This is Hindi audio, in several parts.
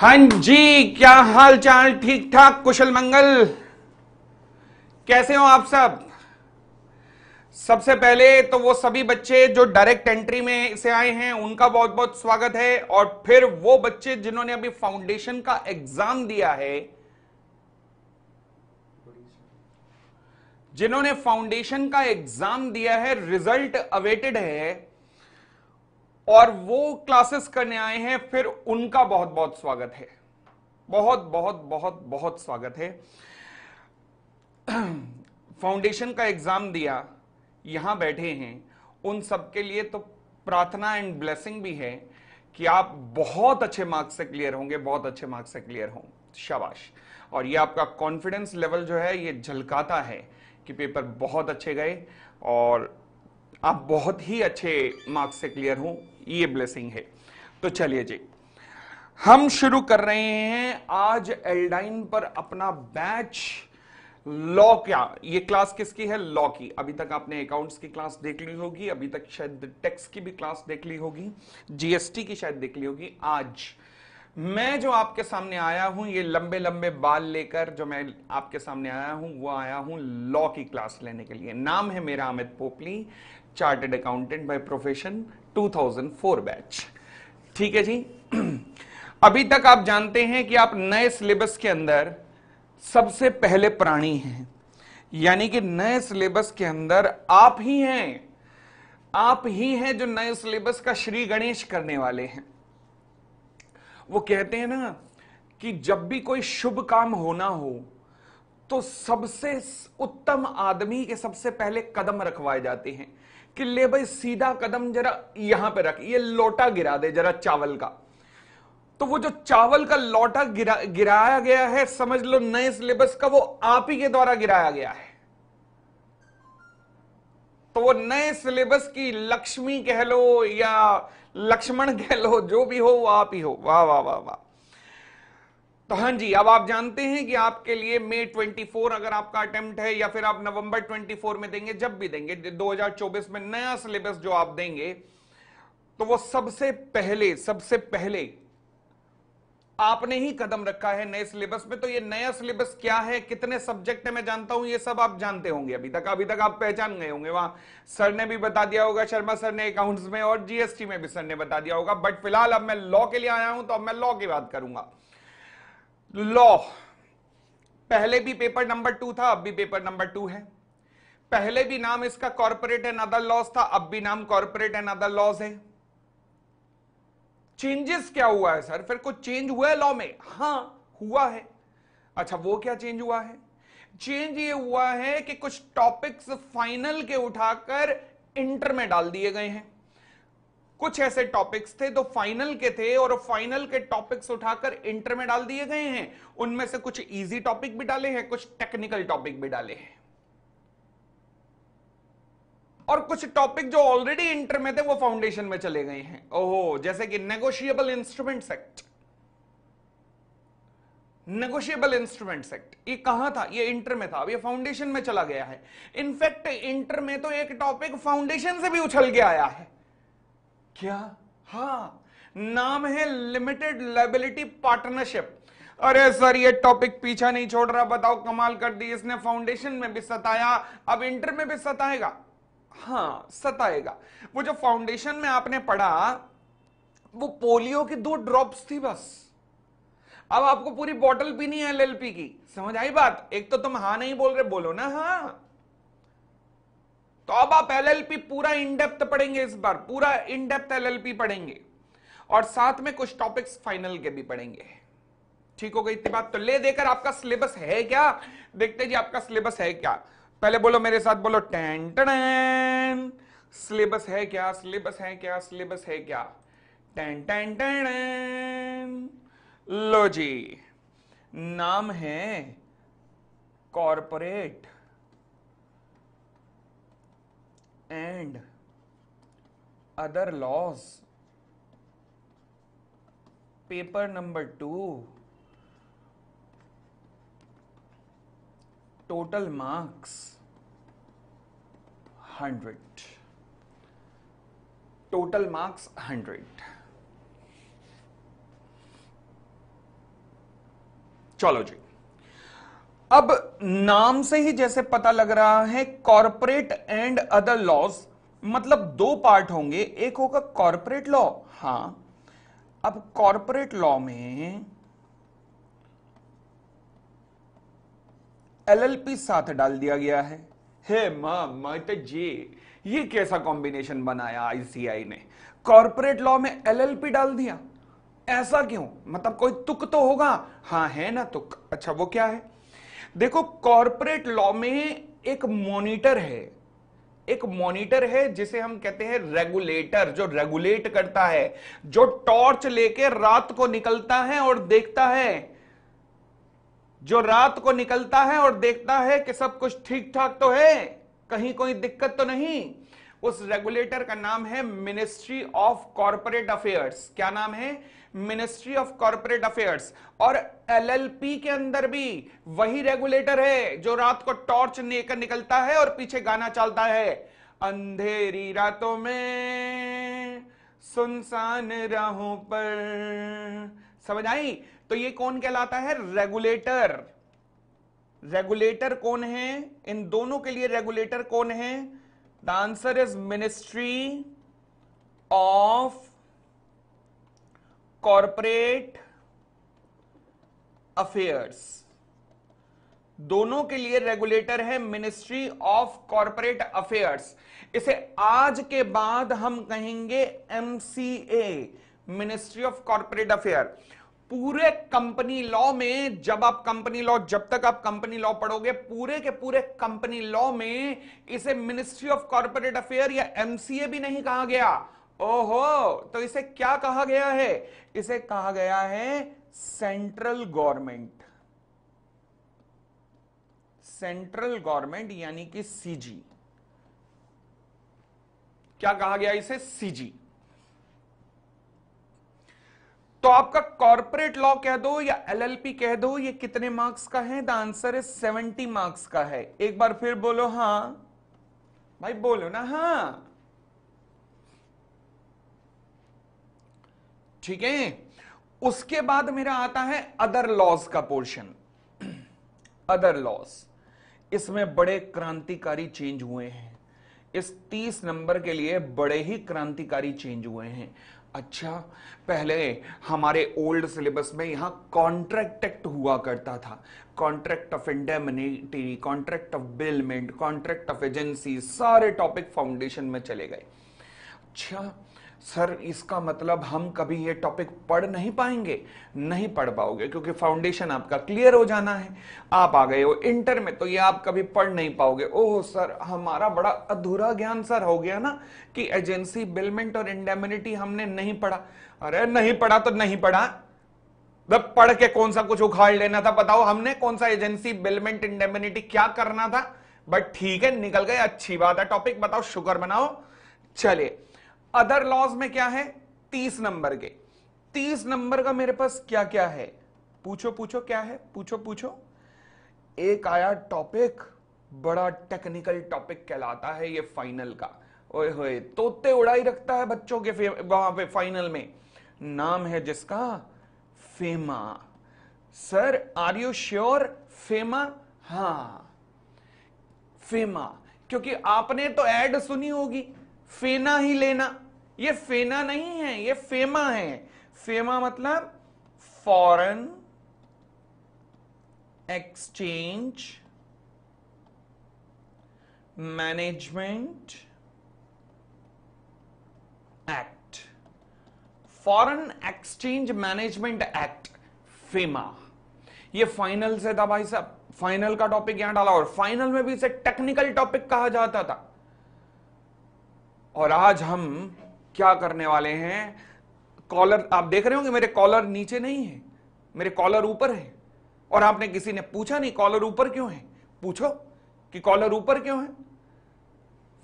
हाँ जी क्या हाल चाल ठीक ठाक कुशल मंगल कैसे हो आप सब सबसे पहले तो वो सभी बच्चे जो डायरेक्ट एंट्री में से आए हैं उनका बहुत बहुत स्वागत है और फिर वो बच्चे जिन्होंने अभी फाउंडेशन का एग्जाम दिया है जिन्होंने फाउंडेशन का एग्जाम दिया है रिजल्ट अवेटेड है और वो क्लासेस करने आए हैं फिर उनका बहुत बहुत स्वागत है बहुत बहुत बहुत बहुत स्वागत है फाउंडेशन का एग्जाम दिया यहां बैठे हैं उन सबके लिए तो प्रार्थना एंड ब्लेसिंग भी है कि आप बहुत अच्छे मार्क्स से क्लियर होंगे बहुत अच्छे मार्क्स से क्लियर हों शाबाश और ये आपका कॉन्फिडेंस लेवल जो है ये झलकाता है कि पेपर बहुत अच्छे गए और आप बहुत ही अच्छे मार्क्स से क्लियर हों ये ब्लेसिंग है तो चलिए जी हम शुरू कर रहे हैं आज एल्डाइन पर अपना बैच लॉ क्या ये क्लास किसकी है लॉ की अभी तक आपने अकाउंट्स की क्लास देख ली होगी अभी तक शायद टैक्स की भी क्लास देख ली होगी जीएसटी की शायद देख ली होगी आज मैं जो आपके सामने आया हूं ये लंबे लंबे बाल लेकर जो मैं आपके सामने आया हूं वो आया हूं लॉ की क्लास लेने के लिए नाम है मेरा Amit Popli chartered accountant by profession 2004 batch ठीक है जी अभी तक आप जानते हैं कि आप नए सिलेबस के अंदर सबसे पहले प्राणी हैं यानी कि नए सिलेबस के अंदर आप ही हैं आप ही हैं जो नए सिलेबस का श्री गणेश करने वाले हैं वो कहते हैं ना कि जब भी कोई शुभ काम होना हो तो सबसे उत्तम आदमी के सबसे पहले कदम रखवाए जाते हैं कि ले भाई सीधा कदम जरा यहां पे रख ये लोटा गिरा दे जरा चावल का तो वो जो चावल का लोटा गिरा गिराया गया है समझ लो नए सिलेबस का वो आप ही के द्वारा गिराया गया है तो वो नए सिलेबस की लक्ष्मी कह लो या लक्ष्मण कह लो जो भी हो वो आप ही हो वाह वाह वाह वाह तो हाँ जी अब आप जानते हैं कि आपके लिए मई 24 अगर आपका अटेम्प्ट है या फिर आप नवंबर 24 में देंगे जब भी देंगे 2024 में नया सिलेबस जो आप देंगे तो वो सबसे पहले सबसे पहले आपने ही कदम रखा है नए सिलेबस में तो ये नया सिलेबस क्या है कितने सब्जेक्ट है मैं जानता हूं ये सब आप जानते होंगे अभी तक अभी तक आप पहचान गए होंगे वहां सर ने भी बता दिया होगा शर्मा सर ने अकाउंट्स में और जीएसटी में भी सर ने बता दिया होगा बट फिलहाल अब मैं लॉ के लिए आया हूं तो अब मैं लॉ की बात करूंगा लॉ पहले भी पेपर नंबर टू था अब भी पेपर नंबर टू है पहले भी नाम इसका कॉर्पोरेट एंड अदर लॉस था अब भी नाम कॉर्पोरेट एंड अदर लॉस है चेंजेस क्या हुआ है सर फिर कुछ चेंज हुआ है लॉ में हां हुआ है अच्छा वो क्या चेंज हुआ है चेंज ये हुआ है कि कुछ टॉपिक्स फाइनल के उठाकर इंटर में डाल दिए गए हैं कुछ ऐसे टॉपिक्स थे जो फाइनल के थे और फाइनल के टॉपिक्स उठाकर इंटर में डाल दिए गए हैं उनमें से कुछ इजी टॉपिक भी डाले हैं कुछ टेक्निकल टॉपिक भी डाले हैं और कुछ टॉपिक जो ऑलरेडी इंटर में थे वो फाउंडेशन में चले गए हैं ओहो जैसे कि negotiable instrument act negotiable instrument act ये कहां था ये इंटर में था अब ये फाउंडेशन में चला गया है इनफैक्ट इंटर में तो एक टॉपिक फाउंडेशन से भी उछल के आया है क्या हा नाम है लिमिटेड लाइबिलिटी पार्टनरशिप अरे सर ये टॉपिक पीछा नहीं छोड़ रहा बताओ कमाल कर दी इसने फाउंडेशन में भी सताया अब इंटर में भी सताएगा हाँ सताएगा वो जो फाउंडेशन में आपने पढ़ा वो पोलियो की दो ड्रॉप्स थी बस अब आपको पूरी बॉटल पीनी है एलएलपी की समझ आई बात एक तो तुम हाँ नहीं बोल रहे बोलो ना हाँ तो अब आप एलएलपी पूरा इनडेप्थ पढ़ेंगे इस बार पूरा एल एल एलएलपी पढ़ेंगे और साथ में कुछ टॉपिक्स फाइनल के भी पढ़ेंगे ठीक हो गई इतनी बात तो ले देकर आपका सिलेबस है क्या देखते जी आपका सिलेबस है क्या पहले बोलो मेरे साथ बोलो टैन टैन सिलेबस है क्या सिलेबस है क्या सिलेबस है क्या टैन टैन टैन लो जी नाम है corporate and other laws paper number 2 total marks 100 total marks 100 चलो जी अब नाम से ही जैसे पता लग रहा है कॉरपोरेट एंड अदर लॉस मतलब दो पार्ट होंगे एक होगा कॉरपोरेट लॉ हां अब कॉरपोरेट लॉ में एलएलपी साथ डाल दिया गया है हे माता जी ये कैसा कॉम्बिनेशन बनाया आईसीआई ने कॉरपोरेट लॉ में एलएलपी डाल दिया ऐसा क्यों मतलब कोई तुक तो होगा हाँ है ना तुक अच्छा वो क्या है देखो कॉरपोरेट लॉ में एक मॉनिटर है एक मॉनिटर है जिसे हम कहते हैं रेगुलेटर जो रेगुलेट करता है जो टॉर्च लेके रात को निकलता है और देखता है जो रात को निकलता है और देखता है कि सब कुछ ठीक ठाक तो है कहीं कोई दिक्कत तो नहीं उस रेगुलेटर का नाम है मिनिस्ट्री ऑफ कॉरपोरेट अफेयर्स क्या नाम है मिनिस्ट्री ऑफ कॉर्पोरेट अफेयर्स और एलएलपी के अंदर भी वही रेगुलेटर है जो रात को टॉर्च लेकर निकलता है और पीछे गाना चलता है अंधेरी रातों में सुनसान राहों पर समझ आई तो ये कौन कहलाता है रेगुलेटर रेगुलेटर कौन है इन दोनों के लिए रेगुलेटर कौन है the answer is ministry of corporate affairs दोनों के लिए रेगुलेटर है मिनिस्ट्री ऑफ कॉरपोरेट अफेयर्स इसे आज के बाद हम कहेंगे MCA ministry of corporate affair पूरे कंपनी लॉ में जब आप कंपनी लॉ जब तक आप कंपनी लॉ पढ़ोगे पूरे के पूरे कंपनी लॉ में इसे मिनिस्ट्री ऑफ कॉरपोरेट अफेयर या एमसीए भी नहीं कहा गया ओहो तो इसे क्या कहा गया है इसे कहा गया है सेंट्रल गवर्नमेंट सेंट्रल गवर्नमेंट यानी कि सीजी क्या कहा गया इसे सीजी तो आपका कॉर्पोरेट लॉ कह दो या एलएलपी कह दो ये कितने मार्क्स का है the answer is seventy marks का है एक बार फिर बोलो हां भाई बोलो ना हां ठीक है उसके बाद मेरा आता है अदर लॉस का पोर्शन अदर लॉस इसमें बड़े क्रांतिकारी चेंज हुए हैं इस 30 नंबर के लिए बड़े ही क्रांतिकारी चेंज हुए हैं अच्छा पहले हमारे ओल्ड सिलेबस में यहां कॉन्ट्रैक्ट एक्ट हुआ करता था contract of indemnity contract of bailment contract of agency सारे टॉपिक फाउंडेशन में चले गए अच्छा सर इसका मतलब हम कभी ये टॉपिक पढ़ नहीं पाएंगे नहीं पढ़ पाओगे क्योंकि फाउंडेशन आपका क्लियर हो जाना है आप आ गए हो इंटर में तो ये आप कभी पढ़ नहीं पाओगे ओह सर हमारा बड़ा अधूरा ज्ञान सर हो गया ना कि एजेंसी बिलमेंट और इंडेमिनिटी हमने नहीं पढ़ा अरे नहीं पढ़ा तो नहीं पढ़ा जब तो पढ़ के कौन सा कुछ उखाड़ लेना था बताओ हमने कौन सा एजेंसी बिलमेंट इंडेमिनिटी क्या करना था बट ठीक है निकल गए अच्छी बात है टॉपिक बताओ शुगर बनाओ चलिए अदर लॉज में क्या है तीस नंबर के तीस नंबर का मेरे पास क्या क्या है पूछो पूछो क्या है पूछो पूछो एक आया टॉपिक बड़ा टेक्निकल टॉपिक कहलाता है ये फाइनल का ओए होए तोते उड़ाई रखता है बच्चों के वहां पे फाइनल में नाम है जिसका FEMA sir are you sure FEMA हा फेमा क्योंकि आपने तो एड सुनी होगी फेना ही लेना ये फेना नहीं है ये फेमा है फेमा मतलब foreign exchange management act foreign exchange management act FEMA ये फाइनल से था भाई साहब फाइनल का टॉपिक यहां डाला और फाइनल में भी इसे टेक्निकल टॉपिक कहा जाता था और आज हम क्या करने वाले हैं कॉलर आप देख रहे होंगे मेरे कॉलर नीचे नहीं है मेरे कॉलर ऊपर है और आपने किसी ने पूछा नहीं कॉलर ऊपर क्यों है पूछो कि कॉलर ऊपर क्यों है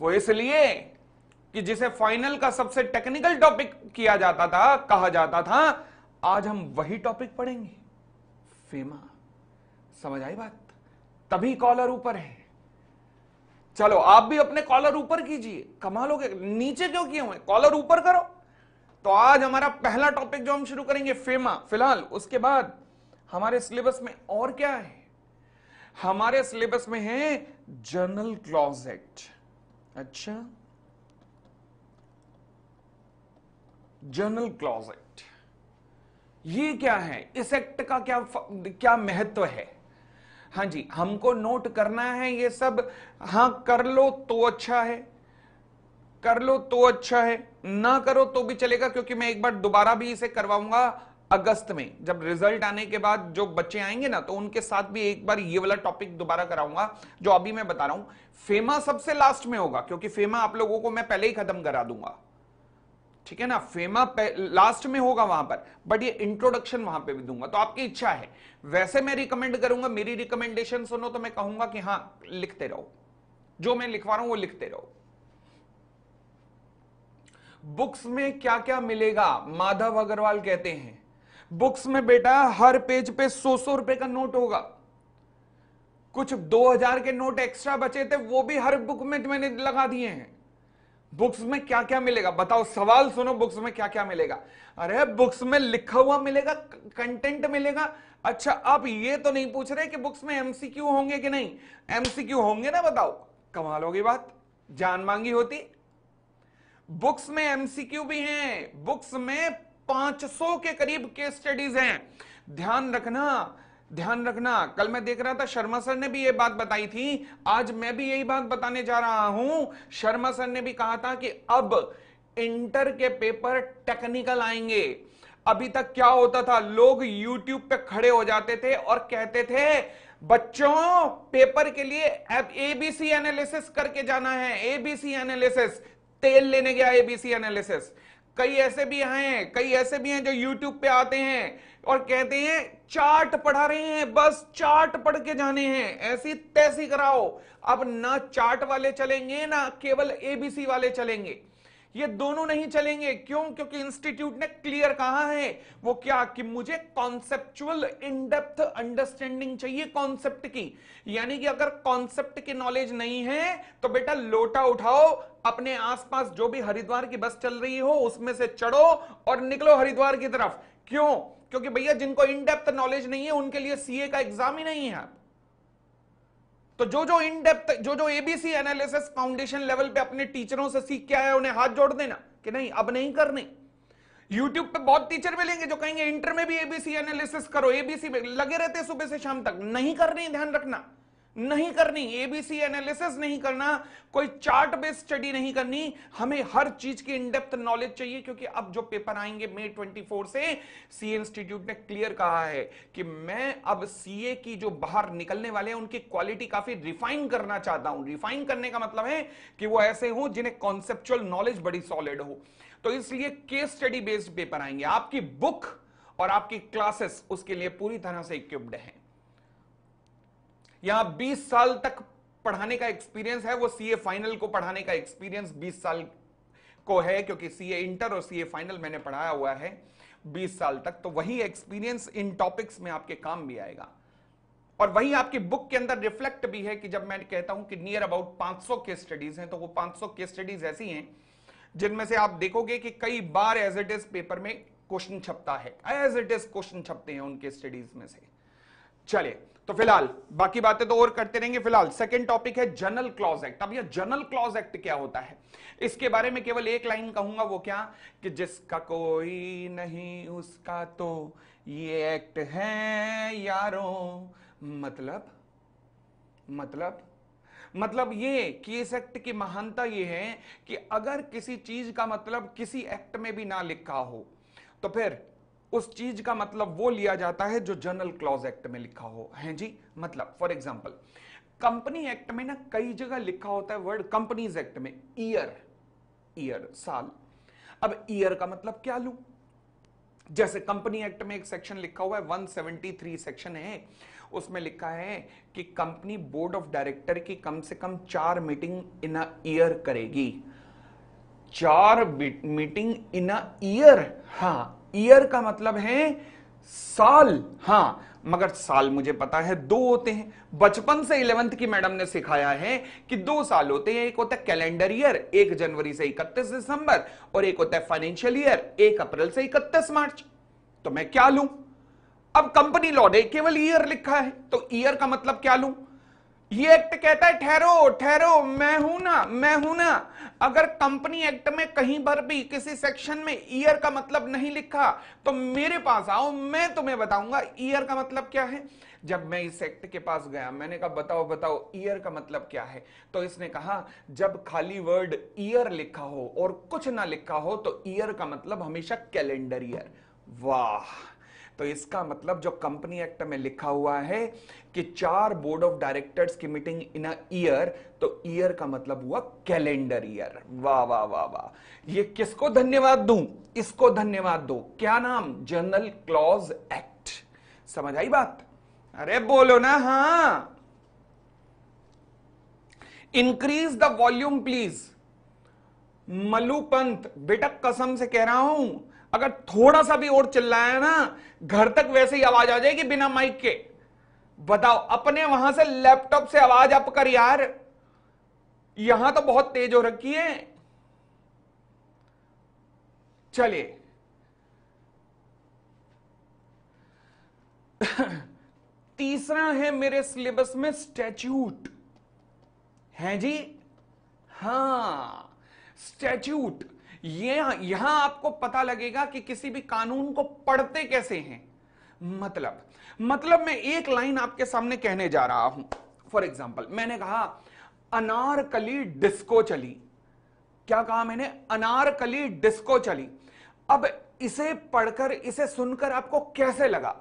वो इसलिए कि जिसे फाइनल का सबसे टेक्निकल टॉपिक किया जाता था कहा जाता था आज हम वही टॉपिक पढ़ेंगे फेमा समझ आई बात तभी कॉलर ऊपर है चलो आप भी अपने कॉलर ऊपर कीजिए कमाल हो गया नीचे क्यों किए हुए कॉलर ऊपर करो तो आज हमारा पहला टॉपिक जो हम शुरू करेंगे फेमा फिलहाल उसके बाद हमारे सिलेबस में और क्या है हमारे सिलेबस में है जर्नल एक्ट अच्छा जर्नल एक्ट ये क्या है इस एक्ट का क्या क्या महत्व है हाँ जी हमको नोट करना है ये सब हाँ कर लो तो अच्छा है कर लो तो अच्छा है ना करो तो भी चलेगा क्योंकि मैं एक बार दोबारा भी इसे करवाऊंगा अगस्त में जब रिजल्ट आने के बाद जो बच्चे आएंगे ना तो उनके साथ भी एक बार ये वाला टॉपिक दोबारा कराऊंगा जो अभी मैं बता रहा हूं फेमा सबसे लास्ट में होगा क्योंकि फेमा आप लोगों को मैं पहले ही खत्म करा दूंगा ठीक है ना फेमा लास्ट में होगा वहां पर बट ये इंट्रोडक्शन वहां पे भी दूंगा तो आपकी इच्छा है वैसे मैं रिकमेंड करूंगा मेरी रिकमेंडेशन सुनो तो मैं कहूंगा कि हाँ लिखते रहो जो मैं लिखवा रहा हूं वो लिखते रहो बुक्स में क्या क्या मिलेगा माधव अग्रवाल कहते हैं बुक्स में बेटा हर पेज पे सौ सौ रुपए का नोट होगा कुछ दो हजार के नोट एक्स्ट्रा बचे थे वो भी हर बुक में मैंने लगा दिए हैं बुक्स में क्या क्या मिलेगा बताओ सवाल सुनो बुक्स में क्या क्या मिलेगा अरे बुक्स में लिखा हुआ मिलेगा कंटेंट मिलेगा अच्छा आप ये तो नहीं पूछ रहे कि बुक्स में एमसीक्यू होंगे कि नहीं एमसीक्यू होंगे ना बताओ कमाल होगी बात जान मांगी होती बुक्स में एमसीक्यू भी हैं बुक्स में 500 के करीब केस स्टडीज हैं ध्यान रखना ध्यान रखना कल मैं देख रहा था शर्मा सर ने भी ये बात बताई थी आज मैं भी यही बात बताने जा रहा हूं शर्मा सर ने भी कहा था कि अब इंटर के पेपर टेक्निकल आएंगे अभी तक क्या होता था लोग यूट्यूब पे खड़े हो जाते थे और कहते थे बच्चों पेपर के लिए एबीसी एनालिसिस करके जाना है एबीसी एनालिसिस तेल लेने गया एबीसी एनालिसिस कई ऐसे भी हैं कई ऐसे भी हैं जो यूट्यूब पे आते हैं और कहते हैं चार्ट पढ़ा रहे हैं बस चार्ट पढ़ के जाने हैं ऐसी तैसी कराओ अब ना चार्ट वाले चलेंगे ना केवल एबीसी वाले चलेंगे ये दोनों नहीं चलेंगे क्यों क्योंकि इंस्टीट्यूट ने क्लियर कहा है वो क्या कि मुझे कॉन्सेप्चुअल इनडेप्थ अंडरस्टैंडिंग चाहिए कॉन्सेप्ट की यानी कि अगर कॉन्सेप्ट की नॉलेज नहीं है तो बेटा लोटा उठाओ अपने आसपास जो भी हरिद्वार की बस चल रही हो उसमें से चढ़ो और निकलो हरिद्वार की तरफ क्यों क्योंकि भैया जिनको इन डेप्थ नॉलेज नहीं है उनके लिए सीए का एग्जाम ही नहीं है तो जो जो इन डेप्थ जो जो एबीसी एनालिसिस फाउंडेशन लेवल पे अपने टीचरों से सीख के आया उन्हें हाथ जोड़ देना कि नहीं अब नहीं करने यूट्यूब पे बहुत टीचर मिलेंगे जो कहेंगे इंटर में भी एबीसी एनालिसिस करो एबीसी में लगे रहते सुबह से शाम तक नहीं करने ध्यान रखना नहीं करनी एबीसी एनालिसिस नहीं करना कोई चार्ट बेस्ड स्टडी नहीं करनी हमें हर चीज की इनडेप्थ नॉलेज चाहिए क्योंकि अब जो पेपर आएंगे मई 24 से सी इंस्टीट्यूट ने क्लियर कहा है कि मैं अब सी की जो बाहर निकलने वाले हैं उनकी क्वालिटी काफी रिफाइन करना चाहता हूं रिफाइन करने का मतलब है कि वो ऐसे हो जिन्हें कॉन्सेप्चुअल नॉलेज बड़ी सॉलिड हो तो इसलिए केस स्टडी बेस्ड पेपर आएंगे आपकी बुक और आपकी क्लासेस उसके लिए पूरी तरह से इक्विप्ड है यहां 20 साल तक पढ़ाने का एक्सपीरियंस है वो सीए फाइनल को पढ़ाने का एक्सपीरियंस 20 साल को है क्योंकि सीए इंटर और सीए फाइनल मैंने पढ़ाया हुआ है 20 साल तक तो वही एक्सपीरियंस इन टॉपिक्स में आपके काम भी आएगा और वही आपकी बुक के अंदर रिफ्लेक्ट भी है कि जब मैं कहता हूं कि नियर अबाउट 500 केस स्टडीज हैं तो वो 500 केस स्टडीज ऐसी हैं जिनमें से आप देखोगे कि कई बार एज इट इज पेपर में क्वेश्चन छपता है एज इट इज क्वेश्चन छपते हैं उनके स्टडीज में से चलिए तो फिलहाल बाकी बातें तो और करते रहेंगे फिलहाल सेकंड टॉपिक है जनरल क्लॉज एक्ट अब यह जनरल क्लॉज एक्ट क्या होता है इसके बारे में केवल एक लाइन कहूंगा वो क्या कि जिसका कोई नहीं उसका तो ये एक्ट है यारों मतलब मतलब मतलब ये कि इस एक्ट की महानता ये है कि अगर किसी चीज का मतलब किसी एक्ट में भी ना लिखा हो तो फिर उस चीज का मतलब वो लिया जाता है जो जनरल क्लॉज एक्ट में लिखा हो है जी मतलब फॉर एग्जाम्पल कंपनी एक्ट में ना कई जगह लिखा होता है वर्ड कंपनीज एक्ट में ईयर ईयर साल अब ईयर का मतलब क्या लू जैसे कंपनी एक्ट में एक सेक्शन लिखा हुआ है 173 सेक्शन है उसमें लिखा है कि कंपनी बोर्ड ऑफ डायरेक्टर की कम से कम चार मीटिंग इन अ ईयर करेगी चार मीटिंग इन अ ईयर हाँ ईयर का मतलब है साल हां मगर साल मुझे पता है दो होते हैं बचपन से इलेवंथ की मैडम ने सिखाया है कि दो साल होते हैं एक होता है कैलेंडर ईयर एक जनवरी से इकतीस दिसंबर और एक होता है फाइनेंशियल ईयर एक अप्रैल से इकतीस मार्च तो मैं क्या लू अब कंपनी लॉ ने केवल ईयर लिखा है तो ईयर का मतलब क्या लू ये एक्ट कहता है ठहरो ठहरो मैं हूं ना मैं हूं ना अगर कंपनी एक्ट में कहीं पर भी किसी सेक्शन में ईयर का मतलब नहीं लिखा तो मेरे पास आओ मैं तुम्हें बताऊंगा ईयर का मतलब क्या है जब मैं इस एक्ट के पास गया मैंने कहा बताओ बताओ ईयर का मतलब क्या है तो इसने कहा जब खाली वर्ड ईयर लिखा हो और कुछ ना लिखा हो तो ईयर का मतलब हमेशा कैलेंडर ईयर वाह तो इसका मतलब जो कंपनी एक्ट में लिखा हुआ है कि चार बोर्ड ऑफ डायरेक्टर्स की मीटिंग इन अ ईयर तो ईयर का मतलब हुआ कैलेंडर ईयर वाह वाह वाह वाह ये किसको धन्यवाद दू इसको धन्यवाद दो क्या नाम जनरल क्लॉज एक्ट समझ आई बात अरे बोलो ना हा इंक्रीज द वॉल्यूम प्लीज मलू बेटा कसम से कह रहा हूं अगर थोड़ा सा भी और चिल्लाया ना घर तक वैसे ही आवाज आ जाएगी बिना माइक के बताओ अपने वहां से लैपटॉप से आवाज अप कर यार यहां तो बहुत तेज हो रखी है चलिए तीसरा है मेरे सिलेबस में स्टैच्यूट है जी हां स्टैच्यूट ये यहां आपको पता लगेगा कि किसी भी कानून को पढ़ते कैसे हैं मतलब मतलब मैं एक लाइन आपके सामने कहने जा रहा हूं फॉर एग्जाम्पल मैंने कहा अनारकली डिस्को चली क्या कहा मैंने अनारकली डिस्को चली अब इसे पढ़कर इसे सुनकर आपको कैसे लगा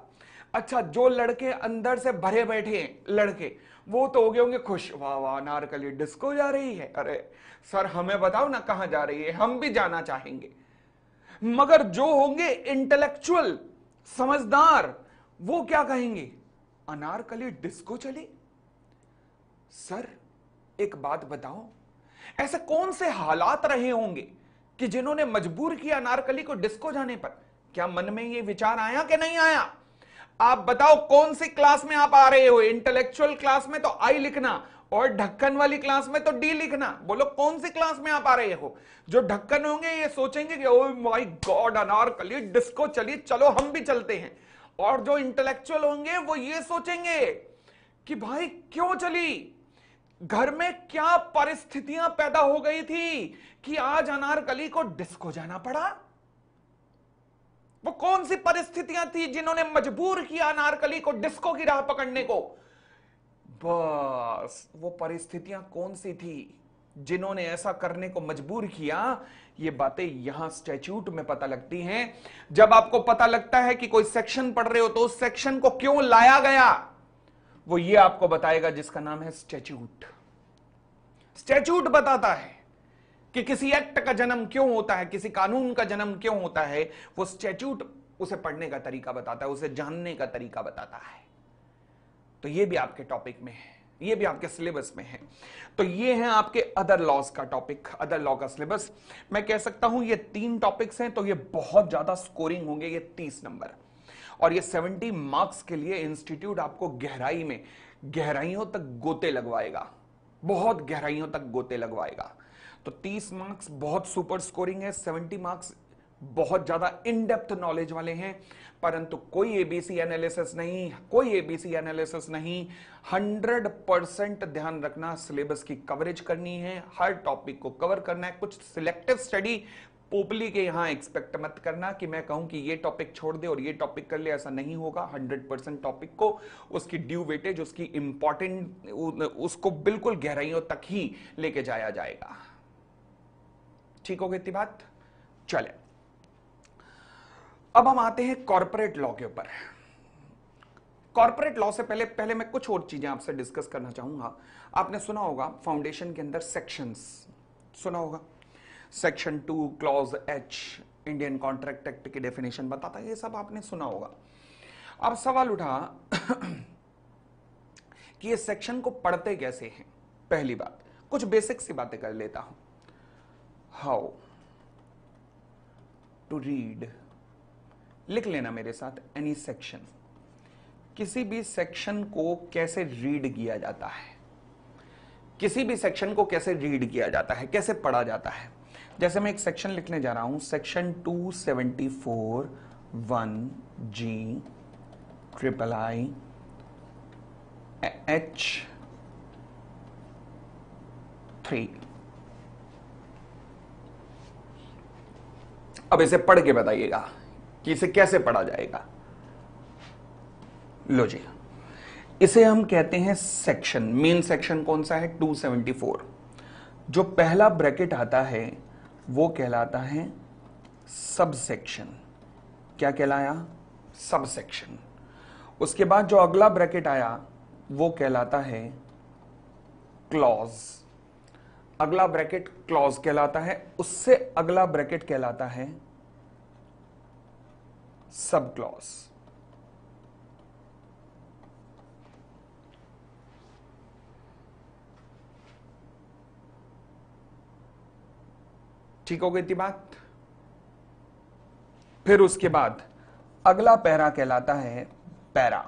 अच्छा जो लड़के अंदर से भरे बैठे हैं लड़के वो तो हो गए होंगे खुश वाह वाह नारकली डिस्को जा रही है अरे सर हमें बताओ ना कहा जा रही है हम भी जाना चाहेंगे मगर जो होंगे इंटेलेक्चुअल समझदार वो क्या कहेंगे अनारकली डिस्को चली सर एक बात बताओ ऐसे कौन से हालात रहे होंगे कि जिन्होंने मजबूर किया अनारकली को डिस्को जाने पर क्या मन में ये विचार आया कि नहीं आया आप बताओ कौन सी क्लास में आप आ रहे हो इंटेलेक्चुअल क्लास में तो आई लिखना और ढक्कन वाली क्लास में तो डी लिखना बोलो कौन सी क्लास में आप आ रहे हो जो ढक्कन होंगे ये सोचेंगे कि oh my god Anarkali disco चलिए चलो हम भी चलते हैं और जो इंटेलेक्चुअल होंगे वो ये सोचेंगे कि भाई क्यों चली घर में क्या परिस्थितियां पैदा हो गई थी कि आज अनारकली को डिस्को जाना पड़ा वो कौन सी परिस्थितियां थी जिन्होंने मजबूर किया अनारकली को डिस्को की राह पकड़ने को बस वो परिस्थितियां कौन सी थी जिन्होंने ऐसा करने को मजबूर किया ये बातें यहां स्टैच्यूट में पता लगती हैं जब आपको पता लगता है कि कोई सेक्शन पढ़ रहे हो तो उस सेक्शन को क्यों लाया गया वो ये आपको बताएगा जिसका नाम है स्टैच्यूट स्टैच्यूट बताता है कि किसी एक्ट का जन्म क्यों होता है किसी कानून का जन्म क्यों होता है वो स्टैट्यूट उसे पढ़ने का तरीका बताता है उसे जानने का तरीका बताता है तो ये भी आपके टॉपिक में है ये भी आपके सिलेबस में है तो ये है आपके अदर लॉज का टॉपिक अदर लॉ का सिलेबस मैं कह सकता हूं ये तीन टॉपिक्स हैं तो ये बहुत ज्यादा स्कोरिंग होंगे ये तीस नंबर और ये सेवेंटी मार्क्स के लिए इंस्टीट्यूट आपको गहराई में गहराइयों तक गोते लगवाएगा बहुत गहराइयों तक गोते लगवाएगा तो 30 मार्क्स बहुत सुपर स्कोरिंग है 70 मार्क्स बहुत ज्यादा इन डेप्थ नॉलेज वाले हैं परंतु कोई एबीसी एनालिसिस नहीं कोई एबीसी एनालिसिस नहीं 100 परसेंट ध्यान रखना सिलेबस की कवरेज करनी है हर टॉपिक को कवर करना है कुछ सिलेक्टिव स्टडी पोपली के यहां एक्सपेक्ट मत करना कि मैं कहूं कि ये टॉपिक छोड़ दे और ये टॉपिक कर ले ऐसा नहीं होगा 100 परसेंट टॉपिक को उसकी ड्यू वेटेज उसकी इंपॉर्टेंट उसको बिल्कुल गहराइयों तक ही लेके जाया जाएगा ठीक हो गई इतनी बात चले अब हम आते हैं कॉरपोरेट लॉ के ऊपर कॉर्पोरेट लॉ से पहले पहले मैं कुछ और चीजें आपसे डिस्कस करना चाहूंगा आपने सुना होगा फाउंडेशन के अंदर सेक्शंस सुना होगा section two clause H Indian contract act की डेफिनेशन बताता है ये सब आपने सुना होगा अब सवाल उठा कि ये सेक्शन को पढ़ते कैसे हैं पहली बात कुछ बेसिक सी बातें कर लेता हूं हाउ टू रीड लिख लेना मेरे साथ एनी सेक्शन किसी भी सेक्शन को कैसे रीड किया जाता है किसी भी सेक्शन को कैसे रीड किया जाता है कैसे पढ़ा जाता है जैसे मैं एक सेक्शन लिखने जा रहा हूं section 274 one G triple I H three अब इसे पढ़ के बताइएगा कि इसे कैसे पढ़ा जाएगा लो जी इसे हम कहते हैं सेक्शन मेन सेक्शन कौन सा है 274 जो पहला ब्रैकेट आता है वो कहलाता है सब सेक्शन क्या कहलाया सब सेक्शन उसके बाद जो अगला ब्रैकेट आया वो कहलाता है क्लॉज अगला ब्रैकेट क्लॉज कहलाता है उससे अगला ब्रैकेट कहलाता है सब क्लॉज ठीक हो गई थी बात फिर उसके बाद अगला पैरा कहलाता है पैरा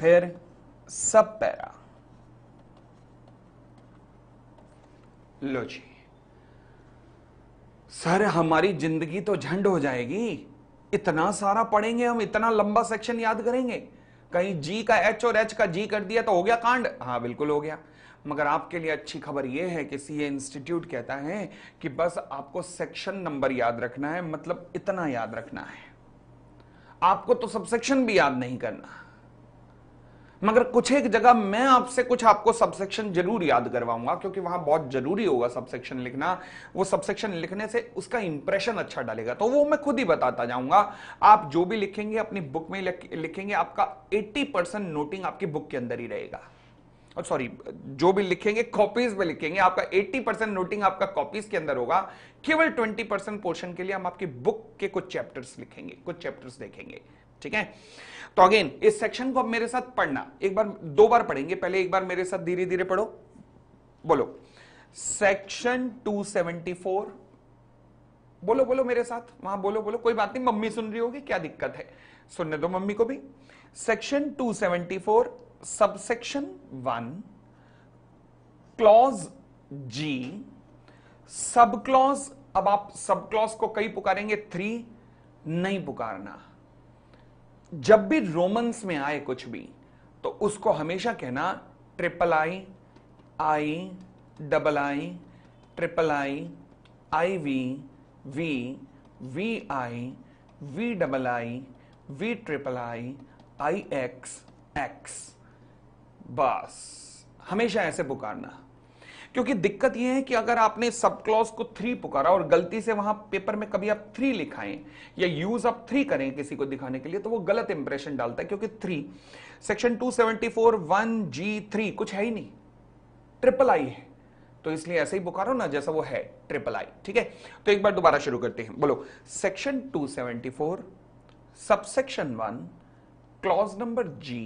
फिर सब पैरा लो जी सर हमारी जिंदगी तो झंड हो जाएगी इतना सारा पढ़ेंगे हम इतना लंबा सेक्शन याद करेंगे कहीं जी का एच और एच का जी कर दिया तो हो गया कांड हाँ बिल्कुल हो गया मगर आपके लिए अच्छी खबर यह है कि सीए इंस्टीट्यूट कहता है कि बस आपको सेक्शन नंबर याद रखना है मतलब इतना याद रखना है आपको तो सब सेक्शन भी याद नहीं करना मगर कुछ एक जगह मैं आपसे कुछ आपको सबसेक्शन जरूर याद करवाऊंगा क्योंकि वहां बहुत जरूरी होगा सबसेक्शन लिखना वो सबसेक्शन लिखने से उसका इंप्रेशन अच्छा डालेगा तो वो मैं खुद ही बताता जाऊंगा आप जो भी लिखेंगे अपनी बुक में लिखेंगे आपका 80 परसेंट नोटिंग आपकी बुक के अंदर ही रहेगा और सॉरी जो भी लिखेंगे कॉपीज में लिखेंगे आपका 80 परसेंट नोटिंग आपका कॉपीज के अंदर होगा केवल 20 परसेंट पोर्शन के लिए हम आपकी बुक के कुछ चैप्टर्स लिखेंगे कुछ चैप्टर्स देखेंगे ठीक है तो अगेन इस सेक्शन को अब मेरे साथ पढ़ना एक बार दो बार पढ़ेंगे पहले एक बार मेरे साथ धीरे धीरे पढ़ो बोलो सेक्शन 274 बोलो बोलो मेरे साथ वहां बोलो बोलो कोई बात नहीं मम्मी सुन रही होगी क्या दिक्कत है सुनने दो मम्मी को भी section 274 subsection one clause G sub clause अब आप सब क्लॉज को कई पुकारेंगे थ्री नहीं पुकारना जब भी रोमन्स में आए कुछ भी तो उसको हमेशा कहना triple I I double I triple I I V V V I V double I V triple I I X X बस हमेशा ऐसे पुकारना क्योंकि दिक्कत यह है कि अगर आपने सब क्लॉज को थ्री पुकारा और गलती से वहां पेपर में कभी आप थ्री लिखाएं या यूज आप थ्री करें किसी को दिखाने के लिए तो वो गलत इंप्रेशन डालता है क्योंकि three section two seventy four one G three कुछ है ही नहीं ट्रिपल आई है तो इसलिए ऐसे ही पुकारो ना जैसा वो है ट्रिपल आई ठीक है तो एक बार दोबारा शुरू करते हैं बोलो section 274 subsection one clause number G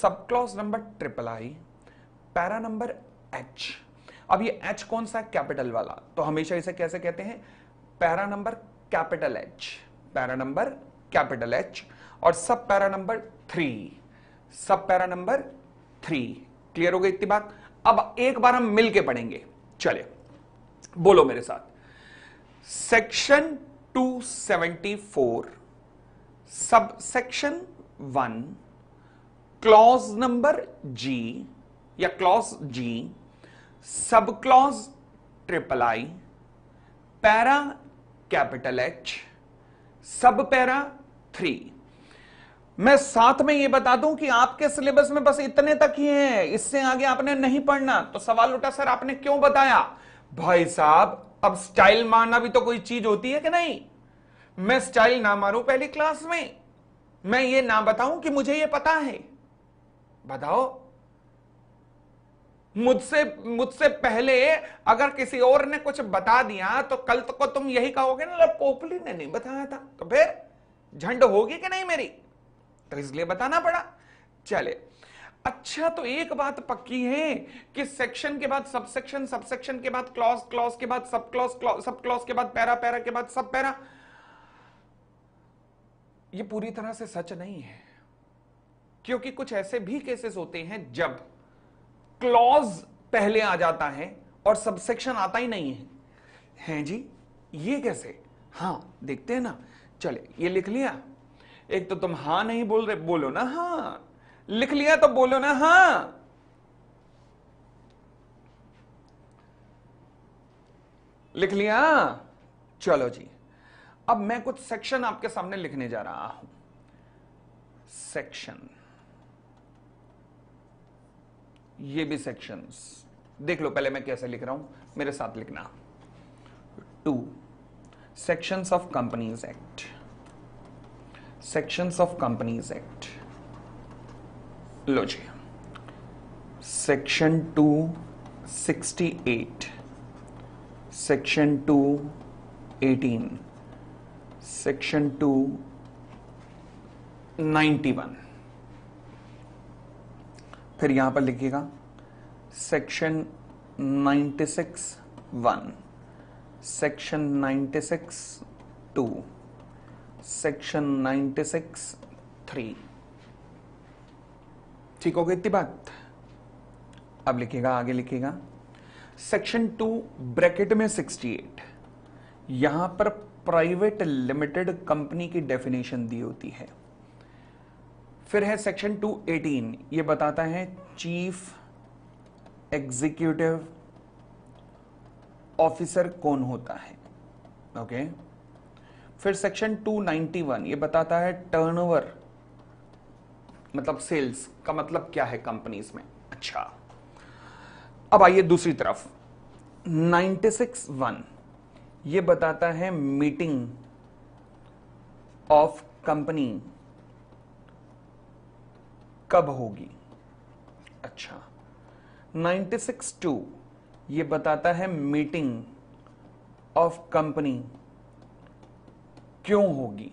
sub clause number triple I para number H अब ये एच कौन सा कैपिटल वाला तो हमेशा इसे कैसे कहते हैं para number capital H para number capital H और sub para number three sub para number three clear हो गई इतनी बात अब एक बार हम मिलके पढ़ेंगे चले बोलो मेरे साथ section 274 sub section one clause number G या clause G sub clause triple I para capital H sub para three मैं साथ में ये बता दूं कि आपके सिलेबस में बस इतने तक ही है इससे आगे आपने नहीं पढ़ना तो सवाल उठा सर आपने क्यों बताया भाई साहब अब स्टाइल मारना भी तो कोई चीज होती है कि नहीं मैं स्टाइल ना मारूं पहली क्लास में मैं ये ना बताऊं कि मुझे ये पता है बताओ मुझसे मुझसे पहले अगर किसी और ने कुछ बता दिया तो कल तक तो को तुम यही कहोगे ना पोपली ने नहीं बताया था तो फिर झंड होगी कि नहीं मेरी तो इसलिए बताना पड़ा चले अच्छा तो एक बात पक्की है कि सेक्शन के बाद सब सेक्शन सब सेक्शन के बाद क्लॉज क्लॉज के बाद सब क्लॉज सब क्लॉज के बाद पैरा पैरा के बाद सब पैरा ये पूरी तरह से सच नहीं है क्योंकि कुछ ऐसे भी केसेस होते हैं जब क्लॉज पहले आ जाता है और सबसेक्शन आता ही नहीं है हैं जी ये कैसे हाँ देखते हैं ना चले ये लिख लिया एक तो तुम हां नहीं बोल रहे बोलो ना हा लिख लिया तो बोलो ना हा लिख लिया चलो जी अब मैं कुछ सेक्शन आपके सामने लिखने जा रहा हूं सेक्शन ये भी सेक्शंस देख लो पहले मैं कैसे लिख रहा हूं मेरे साथ लिखना two section of companies act sections of companies act लो जी section two sixty eight section two eighteen section two ninety one फिर यहां पर लिखिएगा section six one section six two section six three ठीक हो गई इतनी बात अब लिखिएगा आगे लिखिएगा सेक्शन टू ब्रैकेट में सिक्सटी एट यहां पर प्राइवेट लिमिटेड कंपनी की डेफिनेशन दी होती है फिर है सेक्शन 218 ये बताता है चीफ एग्जीक्यूटिव ऑफिसर कौन होता है ओके फिर सेक्शन 291 ये बताता है टर्नओवर मतलब सेल्स का मतलब क्या है कंपनीज में अच्छा अब आइए दूसरी तरफ 96.1 ये बताता है मीटिंग ऑफ कंपनी कब होगी अच्छा 96.2 ये बताता है मीटिंग ऑफ कंपनी क्यों होगी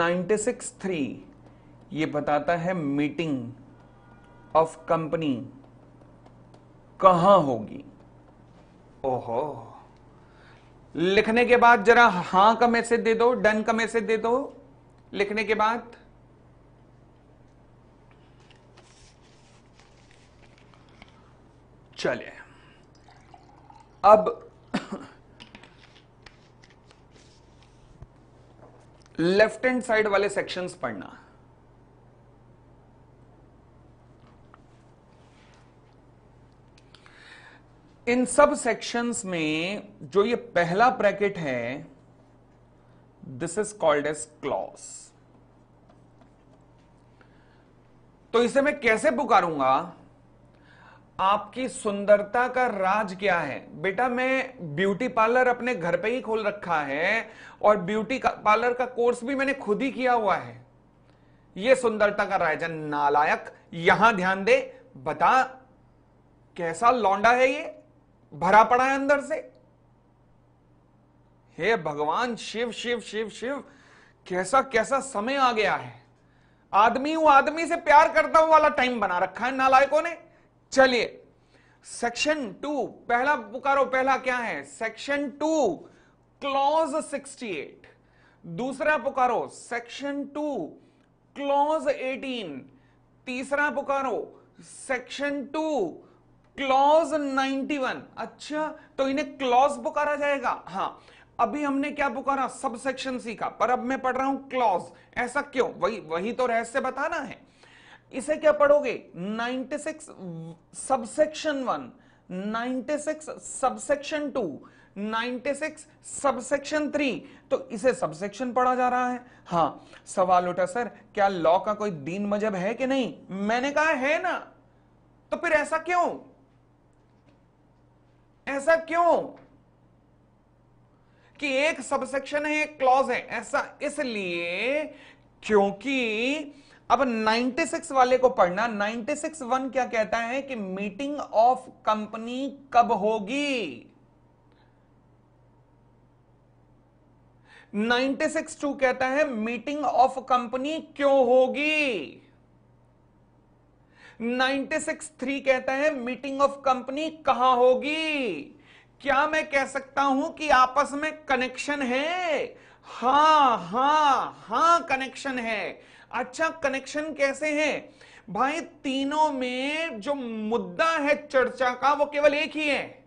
96.3 ये बताता है मीटिंग ऑफ कंपनी कहां होगी ओहो लिखने के बाद जरा हां का मैसेज दे दो डन का मैसेज दे दो लिखने के बाद चले अब लेफ्ट हैंड साइड वाले सेक्शंस पढ़ना इन सब सेक्शंस में जो ये पहला ब्रैकेट है this is called as clause तो इसे मैं कैसे पुकारूंगा आपकी सुंदरता का राज क्या है बेटा मैं ब्यूटी पार्लर अपने घर पे ही खोल रखा है और ब्यूटी पार्लर का कोर्स भी मैंने खुद ही किया हुआ है यह सुंदरता का राज है नालायक यहां ध्यान दे बता कैसा लौंडा है ये भरा पड़ा है अंदर से हे भगवान शिव शिव शिव शिव कैसा कैसा समय आ गया है आदमी वो आदमी से प्यार करता हूं वाला टाइम बना रखा है नालायकों ने चलिए सेक्शन टू पहला पुकारो पहला क्या है सेक्शन टू क्लॉज 68 दूसरा पुकारो सेक्शन टू क्लॉज 18 तीसरा पुकारो सेक्शन टू क्लॉज 91 अच्छा तो इन्हें क्लॉज पुकारा जाएगा हाँ अभी हमने क्या पुकारा सब सेक्शन सीखा पर अब मैं पढ़ रहा हूं क्लॉज ऐसा क्यों वही वही तो रहस्य बताना है इसे क्या पढ़ोगे 96 subsection one ninety subsection two 96 subsection three तो इसे सबसेक्शन पढ़ा जा रहा है हा सवाल उठा सर क्या लॉ का कोई दीन मजहब है कि नहीं मैंने कहा है ना तो फिर ऐसा क्यों ऐसा क्यों कि एक सबसेक्शन है एक क्लॉज है ऐसा इसलिए क्योंकि अब 96 वाले को पढ़ना 96 वन क्या कहता है कि मीटिंग ऑफ कंपनी कब होगी 96 टू कहता है मीटिंग ऑफ कंपनी क्यों होगी 96 थ्री कहता है मीटिंग ऑफ कंपनी कहां होगी क्या मैं कह सकता हूं कि आपस में कनेक्शन है हां हां हां कनेक्शन है अच्छा कनेक्शन कैसे है भाई तीनों में जो मुद्दा है चर्चा का वो केवल एक ही है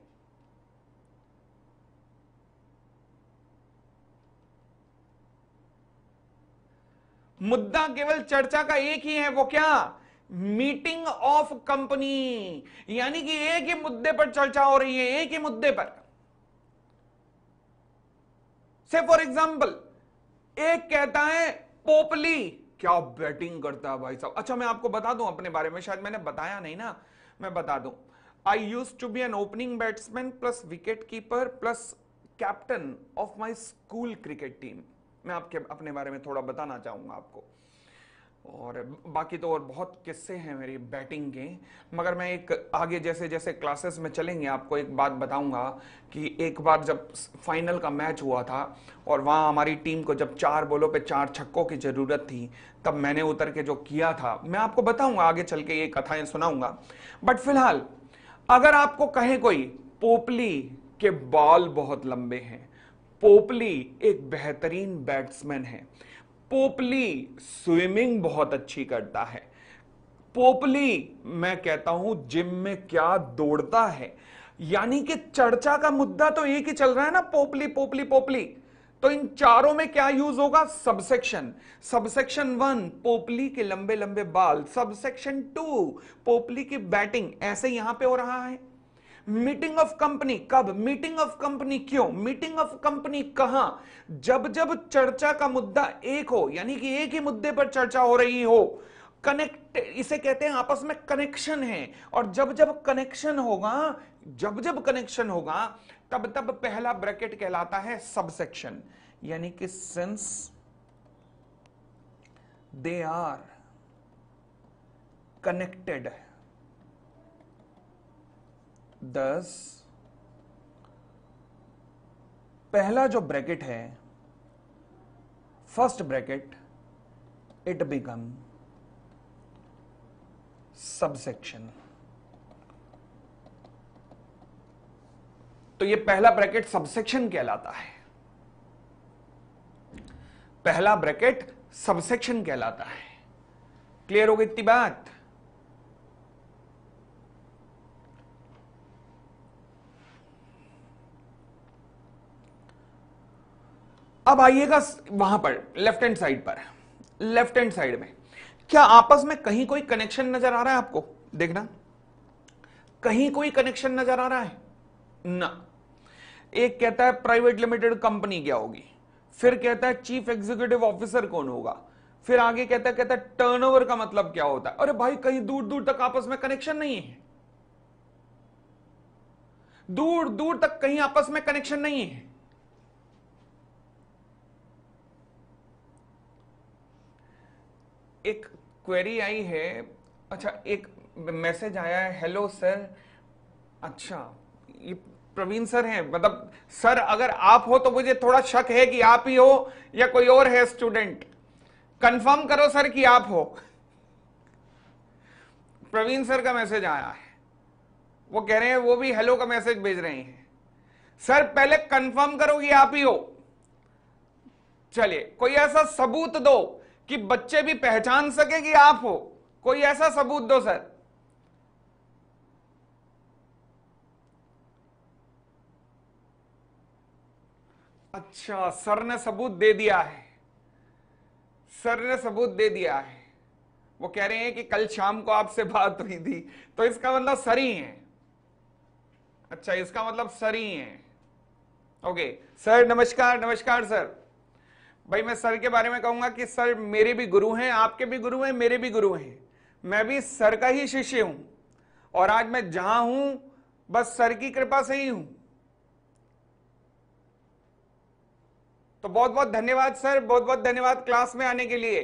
मुद्दा केवल चर्चा का एक ही है वो क्या मीटिंग ऑफ कंपनी यानी कि एक ही मुद्दे पर चर्चा हो रही है एक ही मुद्दे पर से फॉर एग्जाम्पल एक कहता है पोपली क्या बैटिंग करता है भाई साहब अच्छा मैं आपको बता दूं अपने बारे में शायद मैंने बताया नहीं ना मैं बता दूं I used to be an opening batsman plus wicket keeper plus captain of my school cricket team मैं आपके अपने बारे में थोड़ा बताना चाहूंगा आपको और बाकी तो और बहुत किस्से हैं मेरी बैटिंग के मगर मैं एक आगे जैसे जैसे क्लासेस में चलेंगे आपको एक बात बताऊंगा कि एक बार जब फाइनल का मैच हुआ था और वहाँ हमारी टीम को जब चार बॉलों पे चार छक्कों की ज़रूरत थी तब मैंने उतर के जो किया था मैं आपको बताऊंगा आगे चल के ये कथाएँ सुनाऊँगा बट फिलहाल अगर आपको कहें कोई पोपली के बॉल बहुत लंबे हैं पोपली एक बेहतरीन बैट्समैन है पोपली स्विमिंग बहुत अच्छी करता है पोपली मैं कहता हूं जिम में क्या दौड़ता है यानी कि चर्चा का मुद्दा तो एक ही चल रहा है ना पोपली पोपली पोपली तो इन चारों में क्या यूज होगा सबसेक्शन सबसेक्शन वन पोपली के लंबे लंबे बाल सबसेक्शन टू पोपली की बैटिंग ऐसे यहां पे हो रहा है मीटिंग ऑफ कंपनी कब मीटिंग ऑफ कंपनी क्यों मीटिंग ऑफ कंपनी कहां जब जब चर्चा का मुद्दा एक हो यानी कि एक ही मुद्दे पर चर्चा हो रही हो कनेक्ट इसे कहते हैं आपस में कनेक्शन है और जब जब कनेक्शन होगा जब जब कनेक्शन होगा तब तब पहला ब्रैकेट कहलाता है सबसेक्शन यानी कि सिंस दे आर कनेक्टेड है दस पहला जो ब्रैकेट है first bracket it become subsection तो ये पहला ब्रैकेट सबसेक्शन कहलाता है पहला ब्रैकेट सबसेक्शन कहलाता है क्लियर हो गई इतनी बात अब आइएगा वहां पर लेफ्ट हैंड साइड पर लेफ्ट हैंड साइड में क्या आपस में कहीं कोई कनेक्शन नजर आ रहा है आपको देखना कहीं कोई कनेक्शन नजर आ रहा है ना एक कहता है प्राइवेट लिमिटेड कंपनी क्या होगी फिर कहता है चीफ एग्जीक्यूटिव ऑफिसर कौन होगा फिर आगे कहता है कहता है टर्नओवर का मतलब क्या होता है अरे भाई कहीं दूर दूर तक आपस में कनेक्शन नहीं है दूर दूर तक कहीं आपस में कनेक्शन नहीं है एक क्वेरी आई है अच्छा एक मैसेज आया है हेलो सर अच्छा ये प्रवीण सर हैं मतलब सर अगर आप हो तो मुझे थोड़ा शक है कि आप ही हो या कोई और है स्टूडेंट कंफर्म करो सर कि आप हो प्रवीण सर का मैसेज आया है वो कह रहे हैं वो भी हेलो का मैसेज भेज रहे हैं सर पहले कंफर्म करो कि आप ही हो चलिए कोई ऐसा सबूत दो कि बच्चे भी पहचान सके कि आप हो कोई ऐसा सबूत दो सर अच्छा सर ने सबूत दे दिया है सर ने सबूत दे दिया है वो कह रहे हैं कि कल शाम को आपसे बात हुई थी तो इसका मतलब सर ही है अच्छा इसका मतलब सर ही है ओके सर नमस्कार नमस्कार सर भाई मैं सर के बारे में कहूंगा कि सर मेरे भी गुरु हैं आपके भी गुरु हैं मेरे भी गुरु हैं मैं भी सर का ही शिष्य हूं और आज मैं जहां हूं बस सर की कृपा से ही हूं तो बहुत बहुत धन्यवाद सर बहुत बहुत धन्यवाद क्लास में आने के लिए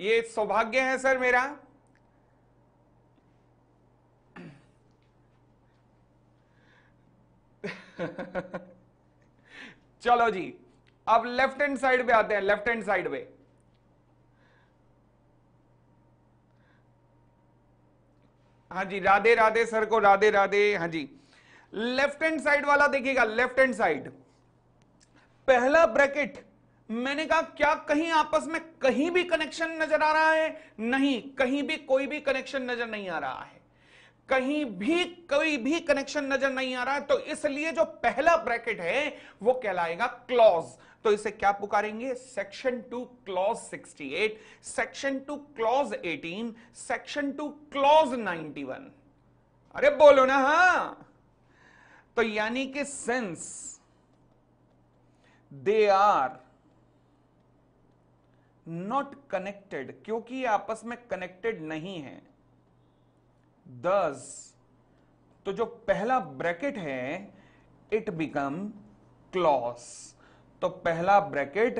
ये सौभाग्य है सर मेरा चलो जी अब लेफ्ट हैंड साइड पे आते हैं लेफ्ट हैंड साइड पे हाँ जी राधे राधे सर को राधे राधे हाँ जी लेफ्ट हैंड साइड वाला देखिएगा लेफ्ट हैंड साइड पहला ब्रैकेट मैंने कहा क्या कहीं आपस में कहीं भी कनेक्शन नजर आ रहा है नहीं कहीं भी कोई भी कनेक्शन नजर नहीं आ रहा है कहीं भी कोई भी कनेक्शन नजर नहीं आ रहा तो इसलिए जो पहला ब्रैकेट है वो कहलाएगा क्लॉज तो इसे क्या पुकारेंगे section two clause 68, section two clause 18, section two clause 91। अरे बोलो ना हा तो यानी कि since they are not connected क्योंकि आपस में कनेक्टेड नहीं है दस तो जो पहला ब्रैकेट है इट बिकम क्लॉस तो पहला ब्रैकेट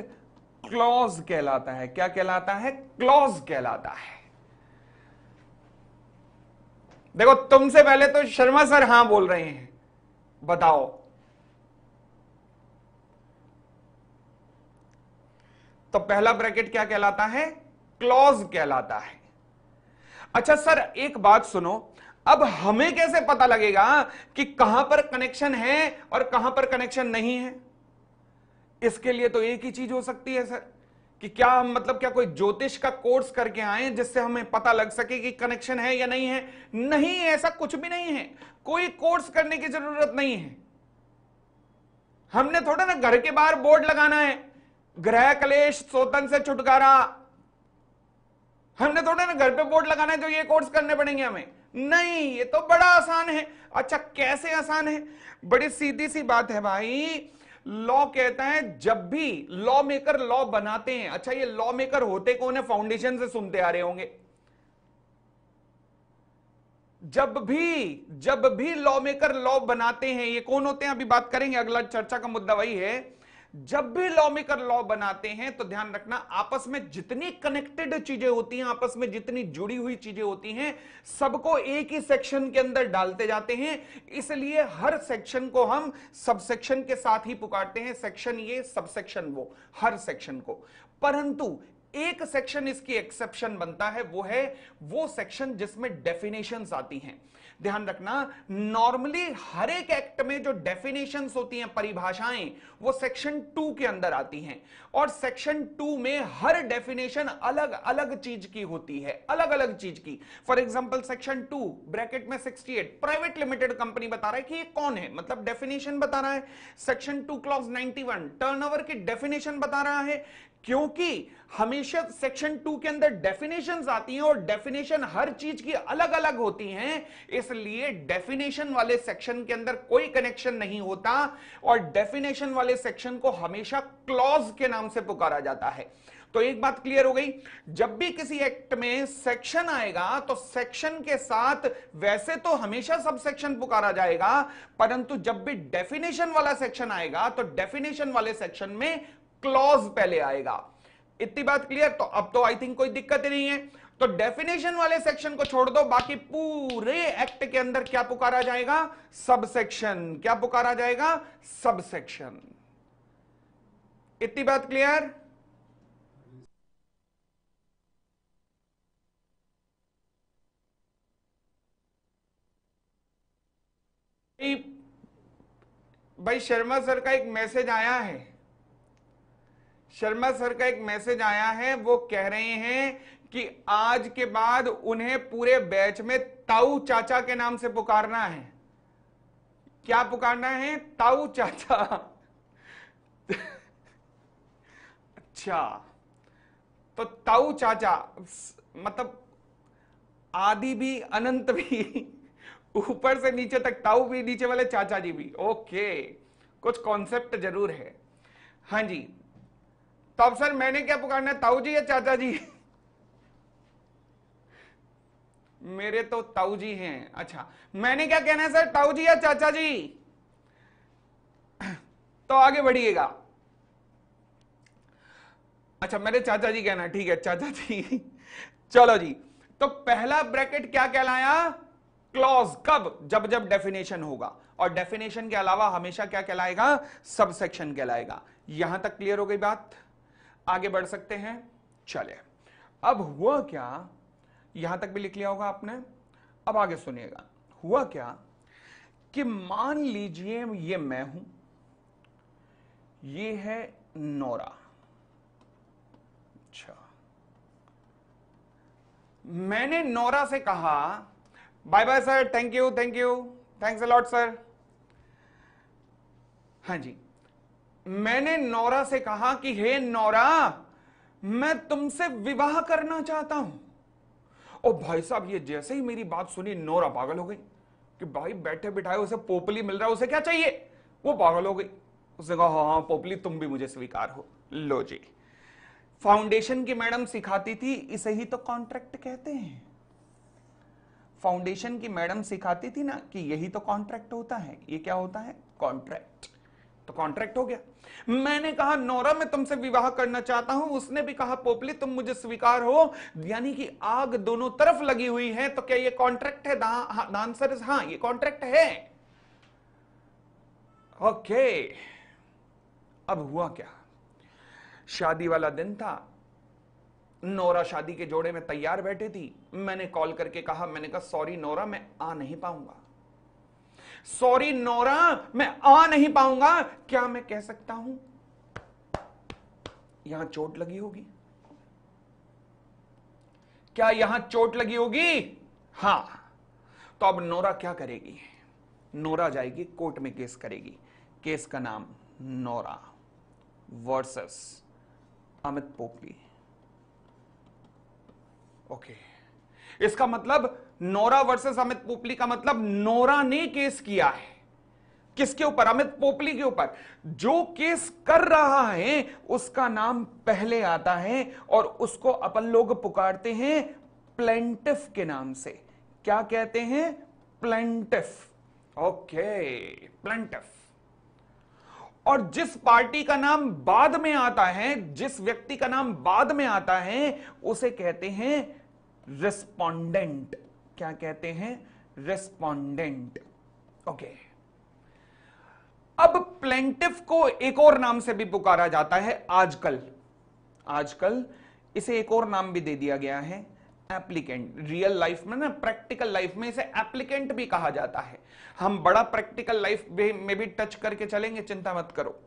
क्लॉज कहलाता है क्या कहलाता है क्लॉज कहलाता है देखो तुमसे पहले तो शर्मा सर हां बोल रहे हैं बताओ तो पहला ब्रैकेट क्या कहलाता है क्लॉज कहलाता है अच्छा सर एक बात सुनो अब हमें कैसे पता लगेगा कि कहां पर कनेक्शन है और कहां पर कनेक्शन नहीं है इसके लिए तो एक ही चीज हो सकती है सर कि क्या हम मतलब क्या कोई ज्योतिष का कोर्स करके आए जिससे हमें पता लग सके कि कनेक्शन है या नहीं है नहीं ऐसा कुछ भी नहीं है कोई कोर्स करने की जरूरत नहीं है हमने थोड़ा ना घर के बाहर बोर्ड लगाना है ग्रह कलेश सोतन से छुटकारा हमने थोड़े ना घर पे बोर्ड लगाना है तो ये कोर्स करने पड़ेंगे हमें नहीं ये तो बड़ा आसान है अच्छा कैसे आसान है बड़ी सीधी सी बात है भाई लॉ कहता है जब भी लॉ मेकर लॉ बनाते हैं अच्छा ये लॉ मेकर होते कौन है फाउंडेशन से सुनते आ रहे होंगे जब भी जब भी लॉ मेकर लॉ बनाते हैं ये कौन होते हैं अभी बात करेंगे अगला चर्चा का मुद्दा वही है जब भी लॉ मेकर लॉ बनाते हैं तो ध्यान रखना आपस में जितनी कनेक्टेड चीजें होती हैं आपस में जितनी जुड़ी हुई चीजें होती हैं सबको एक ही सेक्शन के अंदर डालते जाते हैं इसलिए हर सेक्शन को हम सब सेक्शन के साथ ही पुकारते हैं सेक्शन ये सब सेक्शन वो हर सेक्शन को परंतु एक सेक्शन इसकी एक्सेप्शन बनता है वो है वो सेक्शन जिसमें डेफिनेशन आती हैं ध्यान रखना नॉर्मली हर एक एक्ट में जो डेफिनेशन होती हैं परिभाषाएं वो सेक्शन टू के अंदर आती हैं और सेक्शन टू में हर डेफिनेशन अलग अलग चीज की होती है अलग अलग चीज की for example section two bracket में sixty eight private limited company बता रहा है कि ये कौन है मतलब डेफिनेशन बता रहा है section two clause ninety one turn की डेफिनेशन बता रहा है क्योंकि हमेशा सेक्शन टू के अंदर डेफिनेशन आती हैं और डेफिनेशन हर चीज की अलग अलग होती हैं इसलिए डेफिनेशन वाले सेक्शन के अंदर कोई कनेक्शन नहीं होता और डेफिनेशन वाले सेक्शन को हमेशा क्लॉज के नाम से पुकारा जाता है तो एक बात क्लियर हो गई जब भी किसी एक्ट में सेक्शन आएगा तो सेक्शन के साथ वैसे तो हमेशा सब सेक्शन पुकारा जाएगा परंतु जब भी डेफिनेशन वाला सेक्शन आएगा तो डेफिनेशन वाले सेक्शन में क्लॉज पहले आएगा इतनी बात क्लियर तो अब तो आई थिंक कोई दिक्कत ही नहीं है तो डेफिनेशन वाले सेक्शन को छोड़ दो बाकी पूरे एक्ट के अंदर क्या पुकारा जाएगा सब सेक्शन क्या पुकारा जाएगा सब सेक्शन इतनी बात क्लियर भाई शर्मा सर का एक मैसेज आया है शर्मा सर का एक मैसेज आया है वो कह रहे हैं कि आज के बाद उन्हें पूरे बैच में ताऊ चाचा के नाम से पुकारना है क्या पुकारना है ताऊ चाचा अच्छा तो ताऊ चाचा मतलब आदि भी अनंत भी ऊपर से नीचे तक ताऊ भी नीचे वाले चाचा जी भी ओके कुछ कॉन्सेप्ट जरूर है हाँ जी तो अब सर मैंने क्या पुकारना ताऊ जी या चाचा जी मेरे तो ताऊ जी हैं अच्छा मैंने क्या कहना है सर ताऊ जी या चाचा जी तो आगे बढ़िएगा अच्छा मेरे चाचा जी कहना है ठीक है चाचा जी चलो जी तो पहला ब्रैकेट क्या कहलाया क्लॉज कब जब जब डेफिनेशन होगा और डेफिनेशन के अलावा हमेशा क्या कहलाएगा सबसेक्शन कहलाएगा यहां तक क्लियर हो गई बात आगे बढ़ सकते हैं चले अब हुआ क्या यहां तक भी लिख लिया होगा आपने अब आगे सुनिएगा हुआ क्या कि मान लीजिए ये मैं हूं ये है नोरा अच्छा मैंने नोरा से कहा bye bye sir thank you thank you thanks a lot sir हाँ जी मैंने नौरा से कहा कि हे नौरा मैं तुमसे विवाह करना चाहता हूं और भाई साहब ये जैसे ही मेरी बात सुनी नौरा पागल हो गई कि भाई बैठे बिठाए उसे पोपली मिल रहा है उसे क्या चाहिए वो पागल हो गई उसने कहा हाँ हाँ पोपली तुम भी मुझे स्वीकार हो लो जी फाउंडेशन की मैडम सिखाती थी इसे ही तो कॉन्ट्रैक्ट कहते हैं फाउंडेशन की मैडम सिखाती थी ना कि यही तो कॉन्ट्रैक्ट होता है ये क्या होता है कॉन्ट्रैक्ट तो कॉन्ट्रैक्ट हो गया मैंने कहा नौरा मैं तुमसे विवाह करना चाहता हूं उसने भी कहा पोपली तुम मुझे स्वीकार हो यानी कि आग दोनों तरफ लगी हुई है तो क्या ये कॉन्ट्रैक्ट है आंसर हाँ, हाँ, ये कॉन्ट्रैक्ट है ओके अब हुआ क्या शादी वाला दिन था नौरा शादी के जोड़े में तैयार बैठी थी मैंने कॉल करके कहा मैंने कहा सॉरी नौरा मैं आ नहीं पाऊंगा सॉरी नोरा मैं आ नहीं पाऊंगा क्या मैं कह सकता हूं यहां चोट लगी होगी क्या यहां चोट लगी होगी हां तो अब नोरा क्या करेगी नोरा जाएगी कोर्ट में केस करेगी केस का नाम Nora versus Amit Popli okay इसका मतलब नोरा वर्सेस अमित पोपली का मतलब नोरा ने केस किया है किसके ऊपर अमित पोपली के ऊपर जो केस कर रहा है उसका नाम पहले आता है और उसको अपन लोग पुकारते हैं प्लेंटिफ के नाम से क्या कहते हैं प्लेंटिफ ओके प्लेंटिफ और जिस पार्टी का नाम बाद में आता है जिस व्यक्ति का नाम बाद में आता है उसे कहते हैं रिस्पोंडेंट क्या कहते हैं रेस्पोंडेंट ओके अब प्लेंटिफ को एक और नाम से भी पुकारा जाता है आजकल आजकल इसे एक और नाम भी दे दिया गया है एप्लीकेंट रियल लाइफ में ना प्रैक्टिकल लाइफ में इसे एप्लीकेंट भी कहा जाता है हम बड़ा प्रैक्टिकल लाइफ में भी टच करके चलेंगे चिंता मत करो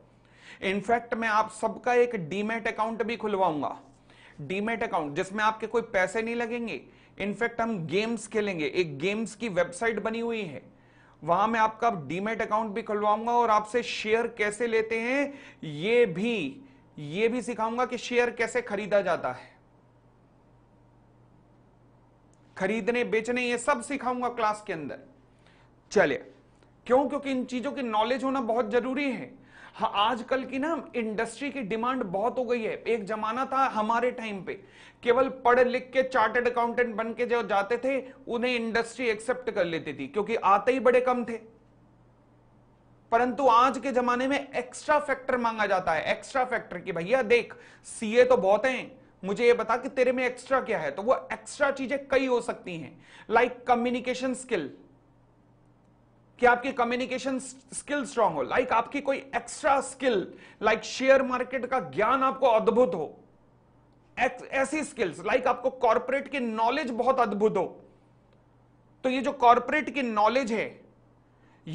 इनफैक्ट मैं आप सबका एक डीमेट अकाउंट भी खुलवाऊंगा डीमेट अकाउंट जिसमें आपके कोई पैसे नहीं लगेंगे इनफैक्ट हम गेम्स खेलेंगे एक गेम्स की वेबसाइट बनी हुई है वहां मैं आपका डीमेट अकाउंट भी खुलवाऊंगा और आपसे शेयर कैसे लेते हैं ये भी ये भी सिखाऊंगा कि शेयर कैसे खरीदा जाता है खरीदने बेचने ये सब सिखाऊंगा क्लास के अंदर चलिए क्यों क्योंकि इन चीजों की नॉलेज होना बहुत जरूरी है हाँ, आजकल की ना इंडस्ट्री की डिमांड बहुत हो गई है एक जमाना था हमारे टाइम पे केवल पढ़ लिख के चार्टेड अकाउंटेंट बन के जो जाते थे उन्हें इंडस्ट्री एक्सेप्ट कर लेती थी क्योंकि आते ही बड़े कम थे परंतु आज के जमाने में एक्स्ट्रा फैक्टर मांगा जाता है एक्स्ट्रा फैक्टर की भैया देख सीए तो बहुत हैं मुझे ये बता कि तेरे में एक्स्ट्रा क्या है तो वो एक्स्ट्रा चीजें कई हो सकती हैं लाइक कम्युनिकेशन स्किल कि आपकी कम्युनिकेशन स्किल स्ट्रांग हो लाइक like आपकी कोई extra skill like share market का ज्ञान आपको अद्भुत हो ऐसी स्किल्स लाइक आपको कॉर्पोरेट की नॉलेज बहुत अद्भुत हो तो ये जो कॉर्पोरेट की नॉलेज है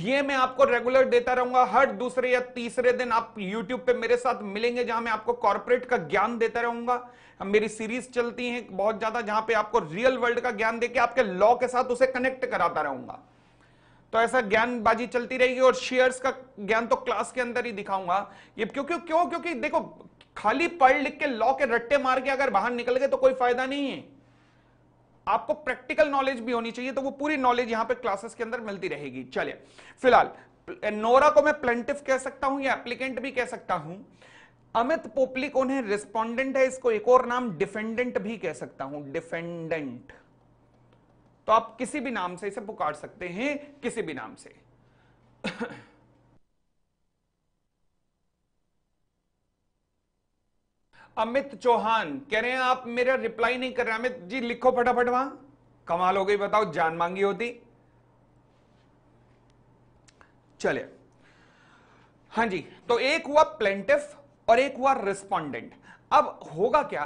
ये मैं आपको रेगुलर देता रहूंगा हर दूसरे या तीसरे दिन आप यूट्यूब पे मेरे साथ मिलेंगे जहां मैं आपको कॉर्पोरेट का ज्ञान देता रहूंगा मेरी सीरीज चलती है बहुत ज्यादा जहां पे आपको रियल वर्ल्ड का ज्ञान देके आपके लॉ के साथ उसे कनेक्ट कराता रहूंगा तो ऐसा ज्ञानबाजी चलती रहेगी और शेयर्स का ज्ञान तो क्लास के अंदर ही दिखाऊंगा ये क्यों क्यों क्योंकि देखो खाली पढ़ लिख के लॉ के रट्टे मार के अगर बाहर निकल गए तो कोई फायदा नहीं है आपको प्रैक्टिकल नॉलेज भी होनी चाहिए तो वो पूरी नॉलेज यहां पे क्लासेस के अंदर मिलती रहेगी चलिए फिलहाल नोरा को मैं प्लेंटिव कह सकता हूं या एप्लीकेंट भी कह सकता हूं अमित पोपली कौन है रिस्पॉन्डेंट है इसको एक और नाम डिफेंडेंट भी कह सकता हूं डिफेंडेंट तो आप किसी भी नाम से इसे पुकार सकते हैं किसी भी नाम से अमित चौहान कह रहे हैं आप मेरा रिप्लाई नहीं कर रहे अमित जी लिखो फटाफट वहां कमाल हो गई बताओ जान मांगी होती चलिए हां जी तो एक हुआ प्लेंटिफ और एक हुआ रिस्पोंडेंट अब होगा क्या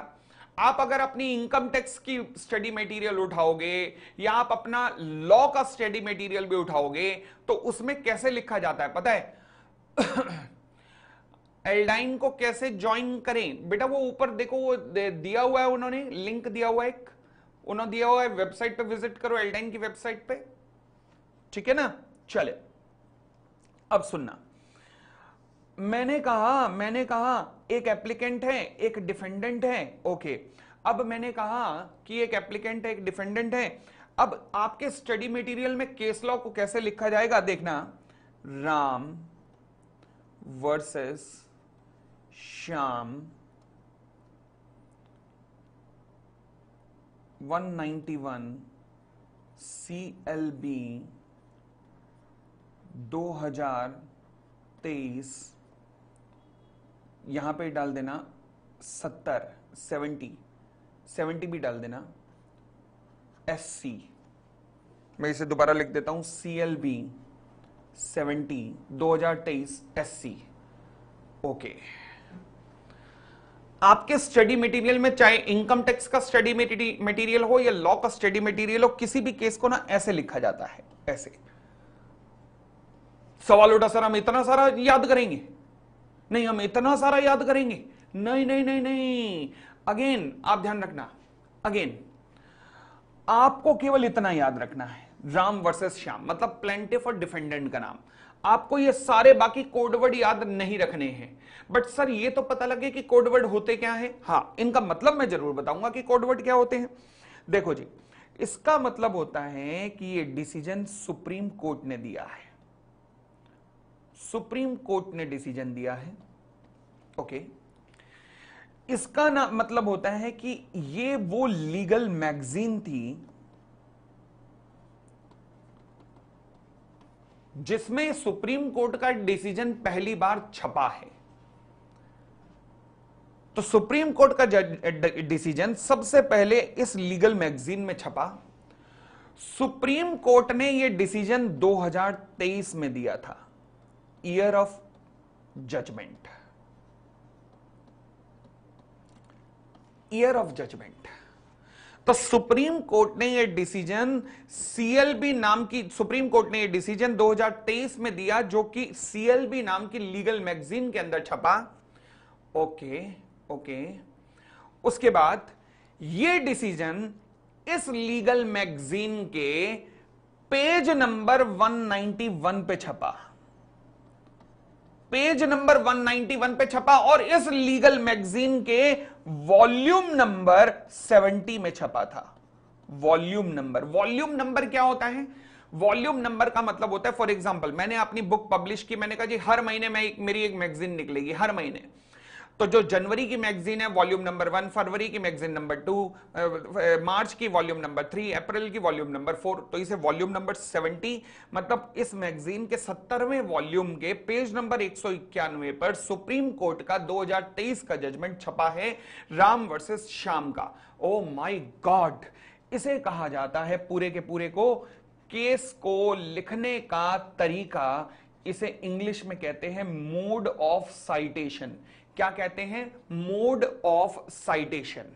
आप अगर अपनी इनकम टैक्स की स्टडी मटेरियल उठाओगे या आप अपना लॉ का स्टडी मटेरियल भी उठाओगे तो उसमें कैसे लिखा जाता है पता है एल्डाइन को कैसे ज्वाइन करें बेटा वो ऊपर देखो वो दिया हुआ है उन्होंने लिंक दिया हुआ है एक उन्होंने दिया हुआ है वेबसाइट पे विजिट करो एल्डाइन की वेबसाइट पे ठीक है ना चले अब सुनना मैंने कहा मैंने कहा एक एप्लीकेंट है एक डिफेंडेंट है ओके अब मैंने कहा कि एक एप्लीकेंट है एक डिफेंडेंट है अब आपके स्टडी मटेरियल में केस लॉ को कैसे लिखा जाएगा देखना राम वर्सेस श्याम 191 CLB 2023 यहाँ पे डाल देना सत्तर सेवेंटी सेवेंटी भी डाल देना एस सी मैं इसे दोबारा लिख देता हूँ सी एल बी सेवेंटी दो हजार तेईस एस सी ओके आपके स्टडी मटेरियल में चाहे इनकम टैक्स का स्टडी मटेरियल हो या लॉ का स्टडी मटेरियल हो किसी भी केस को ना ऐसे लिखा जाता है ऐसे सवाल उठा सर हम इतना सारा याद करेंगे नहीं हम इतना सारा याद करेंगे नहीं नहीं नहीं नहीं अगेन आप ध्यान रखना अगेन आपको केवल इतना याद रखना है राम वर्सेस श्याम मतलब प्लेंटिफ और डिफेंडेंट का नाम आपको ये सारे बाकी कोडवर्ड याद नहीं रखने हैं बट सर ये तो पता लगे कि कोडवर्ड होते क्या है हाँ इनका मतलब मैं जरूर बताऊंगा कि कोडवर्ड क्या होते हैं देखो जी इसका मतलब होता है कि ये डिसीजन सुप्रीम कोर्ट ने दिया है सुप्रीम कोर्ट ने डिसीजन दिया है ओके इसका ना मतलब होता है कि ये वो लीगल मैगजीन थी जिसमें सुप्रीम कोर्ट का डिसीजन पहली बार छपा है तो सुप्रीम कोर्ट का डिसीजन सबसे पहले इस लीगल मैगजीन में छपा सुप्रीम कोर्ट ने यह डिसीजन 2023 में दिया था year of judgment year of judgment तो सुप्रीम कोर्ट ने यह डिसीजन सीएलबी नाम की सुप्रीम कोर्ट ने यह डिसीजन 2023 में दिया जो कि सीएलबी नाम की लीगल मैगजीन के अंदर छपा ओके ओके उसके बाद यह डिसीजन इस लीगल मैगजीन के पेज नंबर 191 पे छपा पेज नंबर 191 पे छपा और इस लीगल मैगजीन के वॉल्यूम नंबर 70 में छपा था वॉल्यूम नंबर वॉल्यूम नंबर क्या होता है वॉल्यूम नंबर का मतलब होता है फॉर एग्जाम्पल मैंने अपनी बुक पब्लिश की मैंने कहा जी हर महीने में एक, मेरी एक मैगजीन निकलेगी हर महीने तो जो जनवरी की मैगजीन है वॉल्यूम नंबर वन फरवरी की मैगजीन नंबर टू मार्च की वॉल्यूम नंबर थ्री अप्रैल की वॉल्यूम नंबर फोर तो इसे वॉल्यूम नंबर सेवेंटी मतलब इस मैगजीन के सत्तरवें वॉल्यूम के पेज नंबर एक सौ इक्यानवे पर सुप्रीम कोर्ट का दो हजार तेईस का जजमेंट छपा है राम वर्सेस श्याम का ओ माई गॉड इसे कहा जाता है पूरे के पूरे को केस को लिखने का तरीका इसे इंग्लिश में कहते हैं मोड ऑफ साइटेशन क्या कहते हैं मोड ऑफ साइटेशन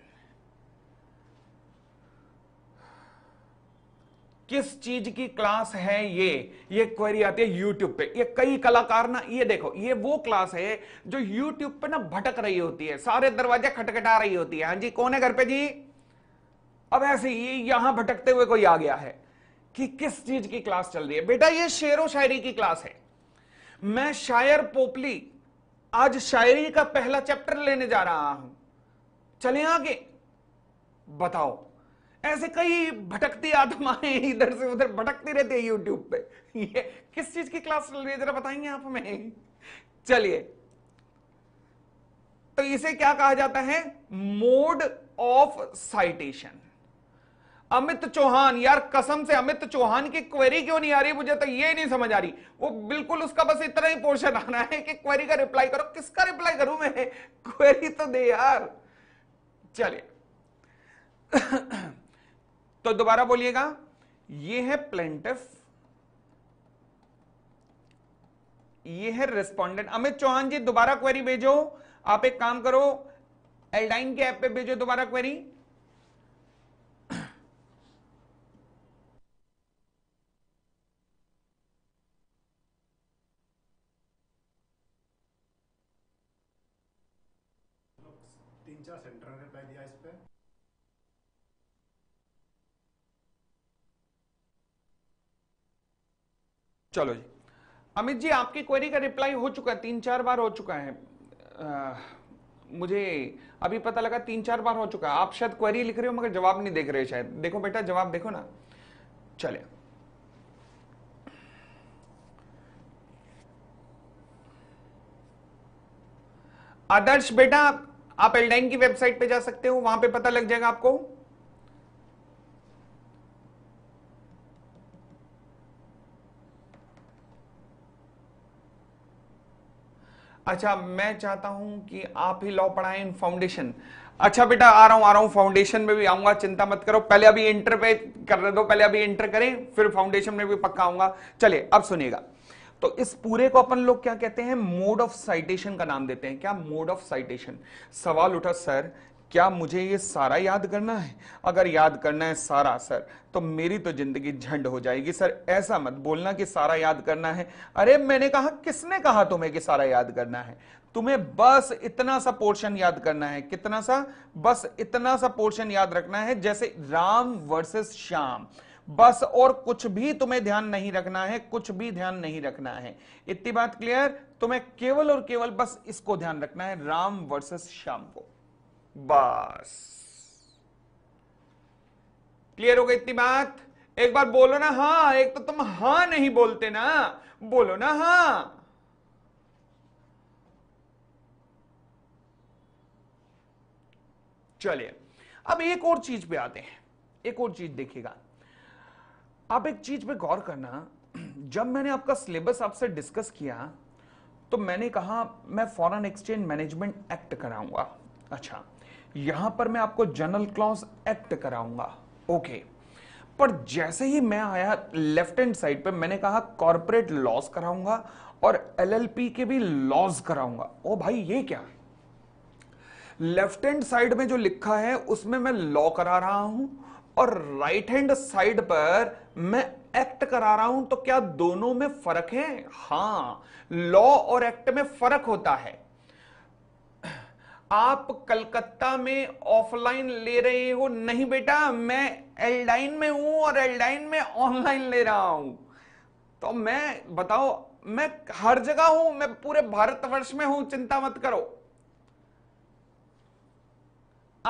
किस चीज की क्लास है ये ये क्वेरी आती है यूट्यूब पे ये कई कलाकार ना ये देखो ये वो क्लास है जो यूट्यूब पे ना भटक रही होती है सारे दरवाजे खटखटा रही होती है हाँ जी कौन है घर पे जी अब ऐसे ही यहां भटकते हुए कोई आ गया है कि किस चीज की क्लास चल रही है बेटा ये शेरो शायरी की क्लास है मैं शायर पोपली आज शायरी का पहला चैप्टर लेने जा रहा हूं चले आगे बताओ ऐसे कई भटकती आत्माएं इधर से उधर भटकती रहती है यूट्यूब पे ये किस चीज की क्लास चल रही है जरा बताएंगे आप हमें चलिए तो इसे क्या कहा जाता है mode of citation Amit Chauhan यार कसम से अमित चौहान की क्वेरी क्यों नहीं आ रही मुझे तो ये नहीं समझ आ रही वो बिल्कुल उसका बस इतना ही पोर्शन आना है कि क्वेरी का रिप्लाई करो किसका रिप्लाई करूं मैं क्वेरी तो दे यार चलिए तो दोबारा बोलिएगा ये है प्लेंटिफ ये है रिस्पोंडेंट अमित चौहान जी दोबारा क्वेरी भेजो आप एक काम करो एल्डाइन के ऐप पे भेजो दोबारा क्वेरी चलो जी अमित जी आपकी क्वेरी का रिप्लाई हो चुका है तीन चार बार हो चुका है आ, मुझे अभी पता लगा तीन चार बार हो चुका है आप शायद क्वेरी लिख रहे हो मगर जवाब नहीं देख रहे शायद देखो बेटा जवाब देखो ना चले आदर्श बेटा आप एलडाइन की वेबसाइट पे जा सकते हो वहां पे पता लग जाएगा आपको अच्छा मैं चाहता हूं कि आप ही लॉ पढ़ाएं इन फाउंडेशन अच्छा बेटा आ रहा हूं आ रहा हूं फाउंडेशन में भी आऊंगा चिंता मत करो पहले अभी इंटर पे कर दो पहले अभी इंटर करें फिर फाउंडेशन में भी पक्का आऊंगा चलिए अब सुनिएगा तो इस पूरे को अपन लोग क्या कहते हैं मोड ऑफ साइटेशन का नाम देते हैं क्या मोड ऑफ साइटेशन सवाल उठा सर क्या मुझे ये सारा याद करना है अगर याद करना है सारा सर तो मेरी तो जिंदगी झंड हो जाएगी सर ऐसा मत बोलना कि सारा याद करना है अरे मैंने कहा किसने कहा तुम्हें कि सारा याद करना है तुम्हें बस इतना सा पोर्शन याद करना है कितना सा बस इतना सा पोर्शन याद रखना है जैसे राम वर्सेस श्याम बस और कुछ भी तुम्हें ध्यान नहीं रखना है कुछ भी ध्यान नहीं रखना है इतनी बात क्लियर तुम्हें केवल और केवल बस इसको ध्यान रखना है राम वर्सेस श्याम को बस क्लियर हो गई इतनी बात एक बार बोलो ना हा एक तो तुम हां नहीं बोलते ना बोलो ना हा चलिए अब एक और चीज पे आते हैं एक और चीज देखिएगा आप एक चीज पे गौर करना जब मैंने आपका सिलेबस आपसे डिस्कस किया तो मैंने कहा मैं फॉरेन एक्सचेंज मैनेजमेंट एक्ट कराऊंगा अच्छा यहां पर मैं आपको जनरल क्लॉज एक्ट कराऊंगा ओके पर जैसे ही मैं आया लेफ्ट हैंड साइड पे मैंने कहा कॉर्पोरेट लॉस कराऊंगा और एलएलपी के भी लॉस कराऊंगा ओ भाई ये क्या लेफ्ट हैंड साइड में जो लिखा है उसमें मैं लॉ करा रहा हूं और राइट हैंड साइड पर मैं एक्ट करा रहा हूं तो क्या दोनों में फर्क है हां लॉ और एक्ट में फर्क होता है आप कलकत्ता में ऑफलाइन ले रहे हो नहीं बेटा मैं एल्डाइन में हूं और एलडाइन में ऑनलाइन ले रहा हूं तो मैं बताओ मैं हर जगह हूं मैं पूरे भारतवर्ष में हूं चिंता मत करो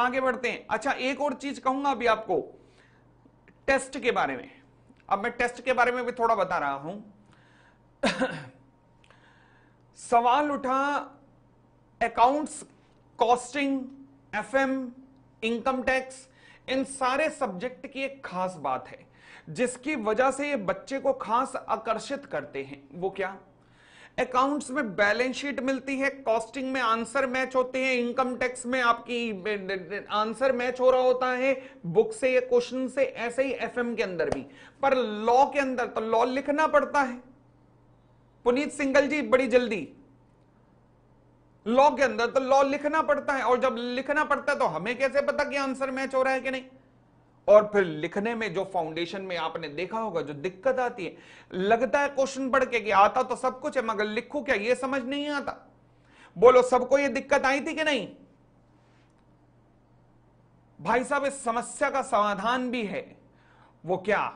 आगे बढ़ते हैं अच्छा एक और चीज कहूंगा अभी आपको टेस्ट के बारे में अब मैं टेस्ट के बारे में भी थोड़ा बता रहा हूं सवाल उठा अकाउंट्स कॉस्टिंग एम इनकम टैक्स इन सारे सब्जेक्ट की एक खास बात है जिसकी वजह से ये बच्चे को खास आकर्षित करते हैं वो क्या अकाउंट्स में बैलेंस शीट मिलती है कॉस्टिंग में आंसर मैच होते हैं इनकम टैक्स में आपकी आंसर मैच हो रहा होता है बुक से या क्वेश्चन से ऐसे ही एफएम के अंदर भी पर लॉ के अंदर तो लॉ लिखना पड़ता है पुनीत सिंगल जी बड़ी जल्दी लॉ के अंदर तो लॉ लिखना पड़ता है और जब लिखना पड़ता है तो हमें कैसे पता कि आंसर मैच हो रहा है कि नहीं और फिर लिखने में जो फाउंडेशन में आपने देखा होगा जो दिक्कत आती है लगता है क्वेश्चन पढ़ के कि आता तो सब कुछ है मगर लिखू क्या ये समझ नहीं आता बोलो सबको ये दिक्कत आई थी कि नहीं भाई साहब इस समस्या का समाधान भी है वो क्या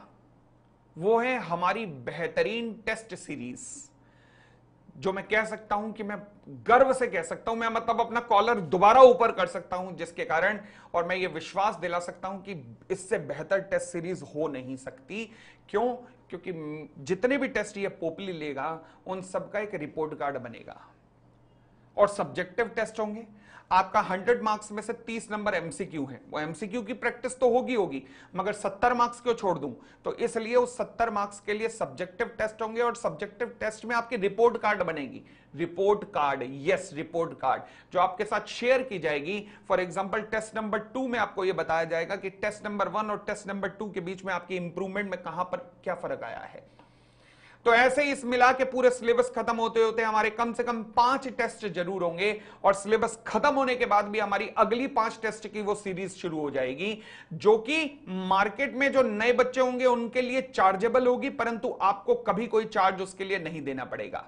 वो है हमारी बेहतरीन टेस्ट सीरीज जो मैं कह सकता हूं कि मैं गर्व से कह सकता हूं मैं मतलब अपना कॉलर दोबारा ऊपर कर सकता हूं जिसके कारण और मैं ये विश्वास दिला सकता हूं कि इससे बेहतर टेस्ट सीरीज हो नहीं सकती क्यों क्योंकि जितने भी टेस्ट ये पोपली लेगा उन सबका एक रिपोर्ट कार्ड बनेगा और सब्जेक्टिव टेस्ट होंगे आपका 100 मार्क्स में से 30 नंबर एमसीक्यू है वो एमसीक्यू की प्रैक्टिस तो होगी होगी मगर 70 मार्क्स क्यों छोड़ दूं तो इसलिए उस 70 मार्क्स के लिए सब्जेक्टिव टेस्ट होंगे और सब्जेक्टिव टेस्ट में आपकी रिपोर्ट कार्ड बनेगी report card yes report card जो आपके साथ शेयर की जाएगी for example test number two में आपको यह बताया जाएगा कि टेस्ट नंबर वन और टेस्ट नंबर टू के बीच में आपकी इंप्रूवमेंट में कहां पर क्या फर्क आया है तो ऐसे ही इस मिला के पूरे सिलेबस खत्म होते होते हमारे कम से कम पांच टेस्ट जरूर होंगे और सिलेबस खत्म होने के बाद भी हमारी अगली पांच टेस्ट की वो सीरीज शुरू हो जाएगी जो कि मार्केट में जो नए बच्चे होंगे उनके लिए चार्जेबल होगी परंतु आपको कभी कोई चार्ज उसके लिए नहीं देना पड़ेगा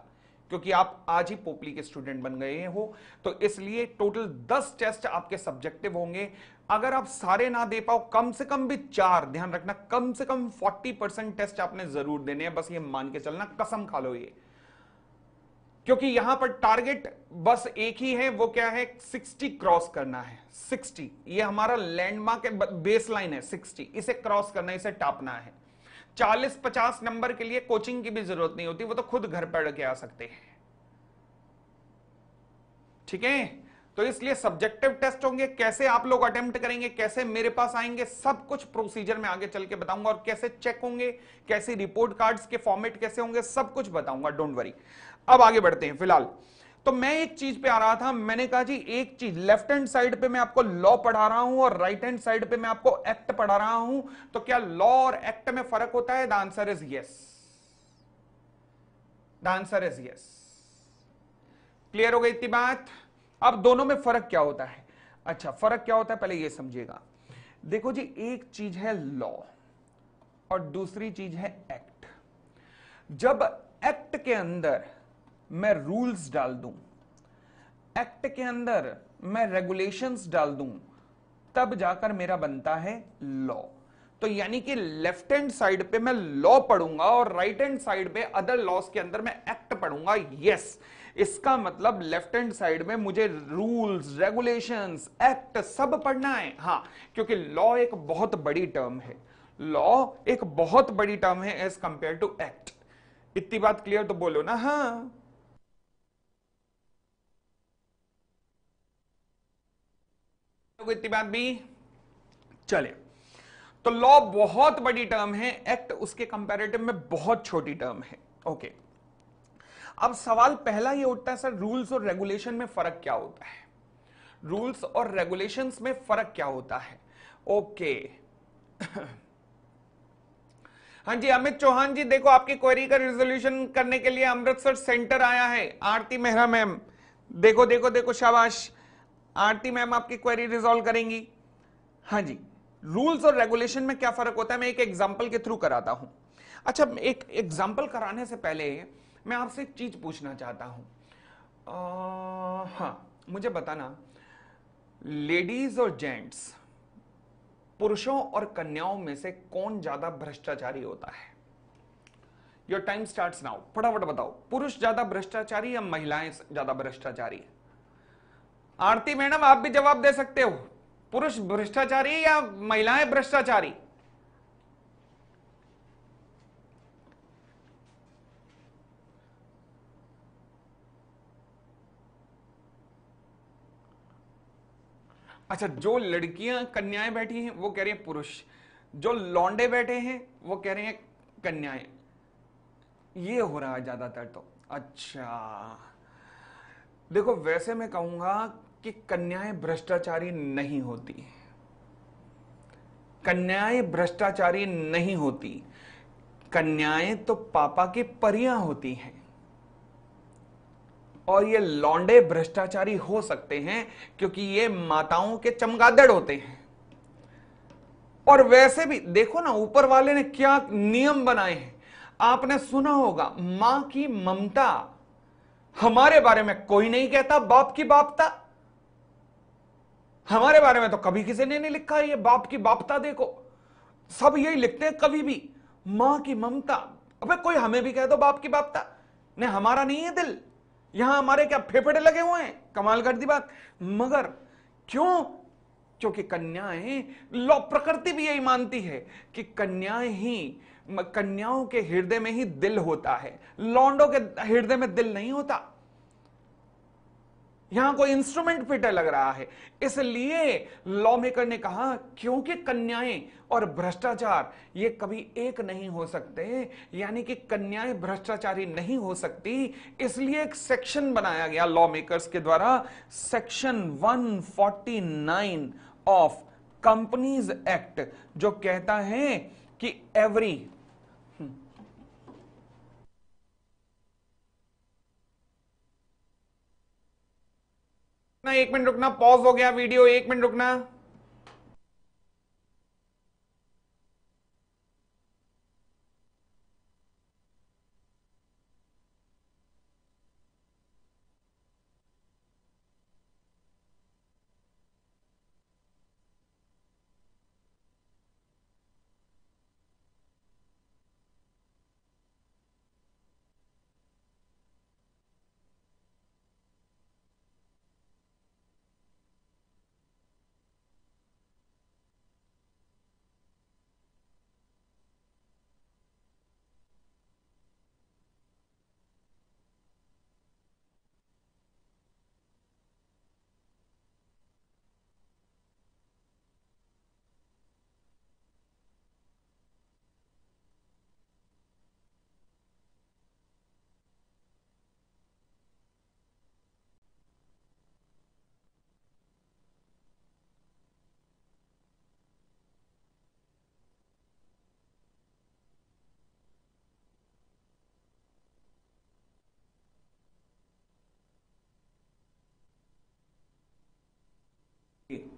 क्योंकि आप आज ही पोपली के स्टूडेंट बन गए हो तो इसलिए टोटल दस टेस्ट आपके सब्जेक्टिव होंगे अगर आप सारे ना दे पाओ कम से कम भी चार ध्यान रखना कम से कम 40 परसेंट टेस्ट आपने जरूर देने हैं बस ये मान के चलना कसम खा लो ये क्योंकि यहां पर टारगेट बस एक ही है वो क्या है 60 क्रॉस करना है 60 ये हमारा लैंडमार्क बेसलाइन है 60 इसे क्रॉस करना है इसे टापना है चालीस पचास नंबर के लिए कोचिंग की भी जरूरत नहीं होती वो तो खुद घर पढ़ के आ सकते हैं ठीक है तो इसलिए सब्जेक्टिव टेस्ट होंगे कैसे आप लोग अटेम्प्ट करेंगे कैसे मेरे पास आएंगे सब कुछ प्रोसीजर में आगे चल के बताऊंगा और कैसे चेक होंगे कैसे रिपोर्ट कार्ड्स के फॉर्मेट कैसे होंगे सब कुछ बताऊंगा डोंट वरी अब आगे बढ़ते हैं फिलहाल तो मैं एक चीज पे आ रहा था मैंने कहा जी एक चीज लेफ्ट हैंड साइड पे मैं आपको लॉ पढ़ा रहा हूं और राइट हैंड साइड पे मैं आपको एक्ट पढ़ा रहा हूं तो क्या लॉ और एक्ट में फर्क होता है the answer is yes the answer is yes clear हो गई इतनी बात अब दोनों में फर्क क्या होता है अच्छा फर्क क्या होता है पहले यह समझिएगा देखो जी एक चीज है लॉ और दूसरी चीज है एक्ट जब एक्ट के अंदर मैं रूल्स डाल दूं एक्ट के अंदर मैं रेगुलेशंस डाल दूं तब जाकर मेरा बनता है लॉ तो यानी कि लेफ्ट हैंड साइड पे मैं लॉ पढ़ूंगा और राइट हैंड साइड पे अदर लॉस के अंदर मैं एक्ट पढ़ूंगा यस इसका मतलब लेफ्ट हैंड साइड में मुझे रूल्स रेगुलेशंस एक्ट सब पढ़ना है हाँ क्योंकि लॉ एक बहुत बड़ी टर्म है लॉ एक बहुत बड़ी टर्म है एज कंपेयर टू एक्ट इतनी बात क्लियर तो बोलो ना हाँ इतनी बात भी चले तो लॉ बहुत बड़ी टर्म है एक्ट उसके कंपैरेटिव में बहुत छोटी टर्म है ओके अब सवाल पहला ये उठता है सर रूल्स और रेगुलेशन में फर्क क्या होता है रूल्स और रेगुलेशंस में फर्क क्या होता है ओके हाँ जी अमित चौहान जी देखो आपकी क्वेरी का रिजोल्यूशन करने के लिए अमृतसर सेंटर आया है आरती मेहरा मैम देखो देखो देखो शाबाश आरती मैम आपकी क्वेरी रिजोल्व करेंगी हाँ जी रूल्स और रेगुलेशन में क्या फर्क होता है मैं एक एग्जाम्पल के थ्रू कराता हूं अच्छा एक एग्जाम्पल कराने से पहले मैं आपसे एक चीज पूछना चाहता हूं हाँ मुझे बताना लेडीज और जेंट्स पुरुषों और कन्याओं में से कौन ज्यादा भ्रष्टाचारी होता है योर टाइम स्टार्ट नाउ फटाफट बताओ पुरुष ज्यादा भ्रष्टाचारी या महिलाएं ज्यादा भ्रष्टाचारी है आरती मैडम आप भी जवाब दे सकते हो पुरुष भ्रष्टाचारी या महिलाएं भ्रष्टाचारी अच्छा जो लड़कियां कन्याएं बैठी हैं वो कह रही हैं पुरुष जो लौंडे बैठे हैं वो कह रहे हैं कन्याएं ये हो रहा है ज्यादातर तो अच्छा देखो वैसे मैं कहूंगा कि कन्याएं भ्रष्टाचारी नहीं होती कन्याएं भ्रष्टाचारी नहीं होती कन्याएं तो पापा की परियां होती हैं और ये लौंडे भ्रष्टाचारी हो सकते हैं क्योंकि ये माताओं के चमगादड़ होते हैं और वैसे भी देखो ना ऊपर वाले ने क्या नियम बनाए हैं आपने सुना होगा मां की ममता हमारे बारे में कोई नहीं कहता बाप की बापता हमारे बारे में तो कभी किसी ने नहीं लिखा ये बाप की बापता देखो सब यही लिखते हैं कभी भी मां की ममता अबे कोई हमें भी कह दो बाप की बापता नहीं हमारा नहीं है दिल यहां हमारे क्या फेफड़े लगे हुए हैं कमाल कर दी बात मगर क्यों क्योंकि कन्याएं लौ प्रकृति भी यही मानती है कि कन्याएं ही कन्याओं के हृदय में ही दिल होता है लौंडों के हृदय में दिल नहीं होता यहां कोई इंस्ट्रूमेंट पीटा लग रहा है इसलिए लॉ मेकर ने कहा क्योंकि कन्याएं और भ्रष्टाचार ये कभी एक नहीं हो सकते यानी कि कन्याएं भ्रष्टाचारी नहीं हो सकती इसलिए एक सेक्शन बनाया गया लॉ मेकर्स के द्वारा सेक्शन 149 ऑफ कंपनीज एक्ट जो कहता है कि एवरी रुकना एक मिनट रुकना पॉज हो गया वीडियो एक मिनट रुकना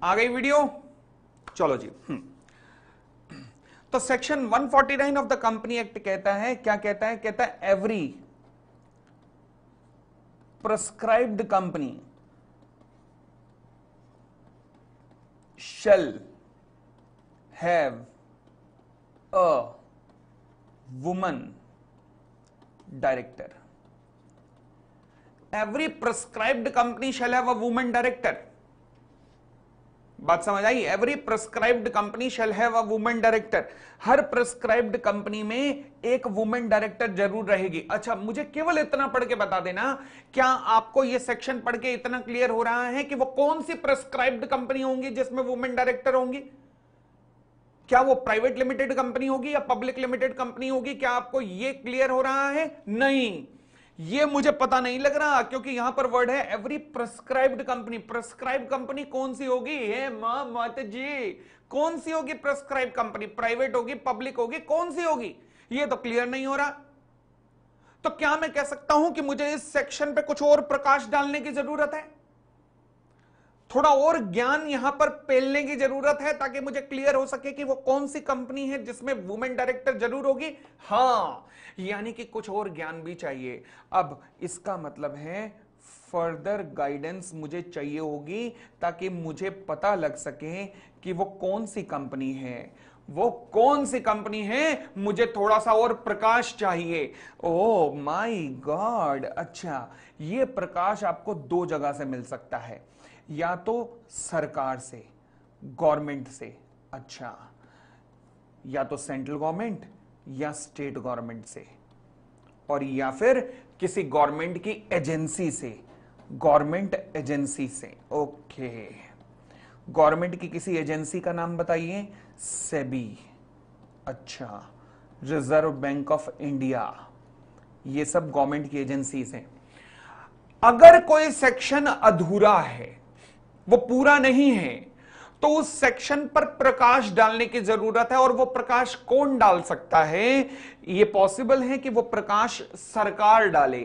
आ गई वीडियो चलो जी हम्म। तो section 149 of the company act कहता है क्या कहता है कहता है every prescribed company shall have a woman director every prescribed company shall have a woman director बात समझ आई every prescribed company shall have a women director हर प्रेस्क्राइब्ड कंपनी में एक वुमेन डायरेक्टर जरूर रहेगी अच्छा मुझे केवल इतना पढ़ के बता देना क्या आपको ये सेक्शन पढ़ के इतना क्लियर हो रहा है कि वो कौन सी प्रेस्क्राइब्ड कंपनी होंगी जिसमें वुमेन डायरेक्टर होंगी क्या वो प्राइवेट लिमिटेड कंपनी होगी या पब्लिक लिमिटेड कंपनी होगी क्या आपको ये क्लियर हो रहा है नहीं ये मुझे पता नहीं लग रहा क्योंकि यहां पर वर्ड है every prescribed company prescribe company कौन सी होगी हे मां मत जी कौन सी होगी प्रेस्क्राइब कंपनी प्राइवेट होगी पब्लिक होगी कौन सी होगी ये तो क्लियर नहीं हो रहा तो क्या मैं कह सकता हूं कि मुझे इस सेक्शन पे कुछ और प्रकाश डालने की जरूरत है थोड़ा और ज्ञान यहां पर पेलने की जरूरत है ताकि मुझे क्लियर हो सके कि वो कौन सी कंपनी है जिसमें वुमेन डायरेक्टर जरूर होगी हाँ यानी कि कुछ और ज्ञान भी चाहिए अब इसका मतलब है फर्दर गाइडेंस मुझे चाहिए होगी ताकि मुझे पता लग सके कि वो कौन सी कंपनी है वो कौन सी कंपनी है मुझे थोड़ा सा और प्रकाश चाहिए ओ माय गॉड अच्छा ये प्रकाश आपको दो जगह से मिल सकता है या तो सरकार से गवर्नमेंट से अच्छा या तो सेंट्रल गवर्नमेंट या स्टेट गवर्नमेंट से और या फिर किसी गवर्नमेंट की एजेंसी से गवर्नमेंट एजेंसी से ओके गवर्नमेंट की किसी एजेंसी का नाम बताइए सेबी अच्छा रिजर्व बैंक ऑफ इंडिया ये सब गवर्नमेंट की एजेंसीज हैं अगर कोई सेक्शन अधूरा है वो पूरा नहीं है तो उस सेक्शन पर प्रकाश डालने की जरूरत है और वो प्रकाश कौन डाल सकता है ये पॉसिबल है कि वो प्रकाश सरकार डाले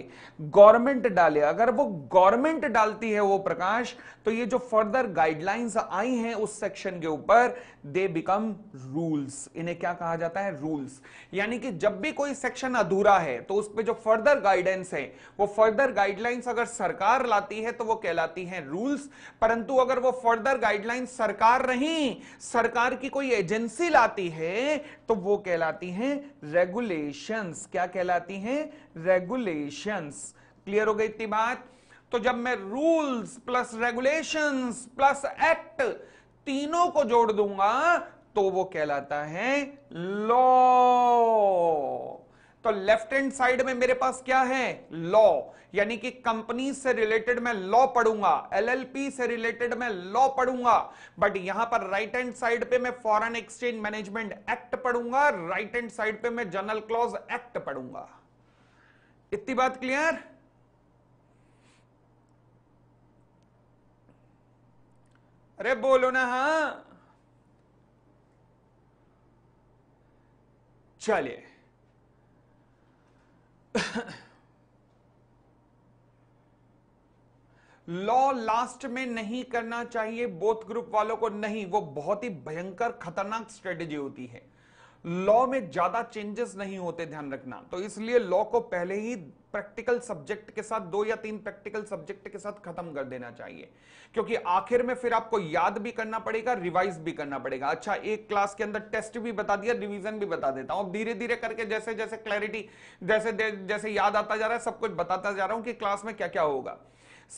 गवर्नमेंट डाले अगर वो गवर्नमेंट डालती है वो प्रकाश तो ये जो फर्दर गाइडलाइंस आई हैं उस सेक्शन के ऊपर दे बिकम रूल्स इन्हें क्या कहा जाता है रूल्स यानी कि जब भी कोई सेक्शन अधूरा है तो उस पर जो फर्दर गाइडेंस है वो फर्दर गाइडलाइंस अगर सरकार लाती है तो वो कहलाती है रूल्स परंतु अगर वो फर्दर गाइडलाइंस सरकार नहीं सरकार की कोई एजेंसी लाती है तो वो कहलाती है रेगुलेशंस क्या कहलाती है रेगुलेशंस क्लियर हो गई इतनी बात तो जब मैं rules plus regulations plus act तीनों को जोड़ दूंगा तो वो कहलाता है लॉ तो लेफ्ट हैंड साइड में मेरे पास क्या है लॉ यानी कि कंपनी से रिलेटेड मैं लॉ पढ़ूंगा एलएलपी से रिलेटेड मैं लॉ पढ़ूंगा बट यहां पर राइट हैंड साइड पे मैं फॉरेन एक्सचेंज मैनेजमेंट एक्ट पढ़ूंगा राइट हैंड साइड पे मैं जनरल क्लॉज एक्ट पढ़ूंगा इतनी बात क्लियर अरे बोलो ना हा चलिए लॉ लास्ट में नहीं करना चाहिए बोथ ग्रुप वालों को नहीं वो बहुत ही भयंकर खतरनाक स्ट्रेटेजी होती है लॉ में ज्यादा चेंजेस नहीं होते ध्यान रखना तो इसलिए लॉ को पहले ही प्रैक्टिकल सब्जेक्ट के साथ दो या तीन प्रैक्टिकल सब्जेक्ट के साथ खत्म कर देना चाहिए क्योंकि आखिर में फिर आपको याद भी करना पड़ेगा रिवाइज भी करना पड़ेगा अच्छा एक क्लास के अंदर टेस्ट भी बता दिया रिवीजन भी बता देता हूं धीरे धीरे करके जैसे जैसे क्लैरिटी जैसे जैसे याद आता जा रहा है सब कुछ बताता जा रहा हूं कि क्लास में क्या क्या होगा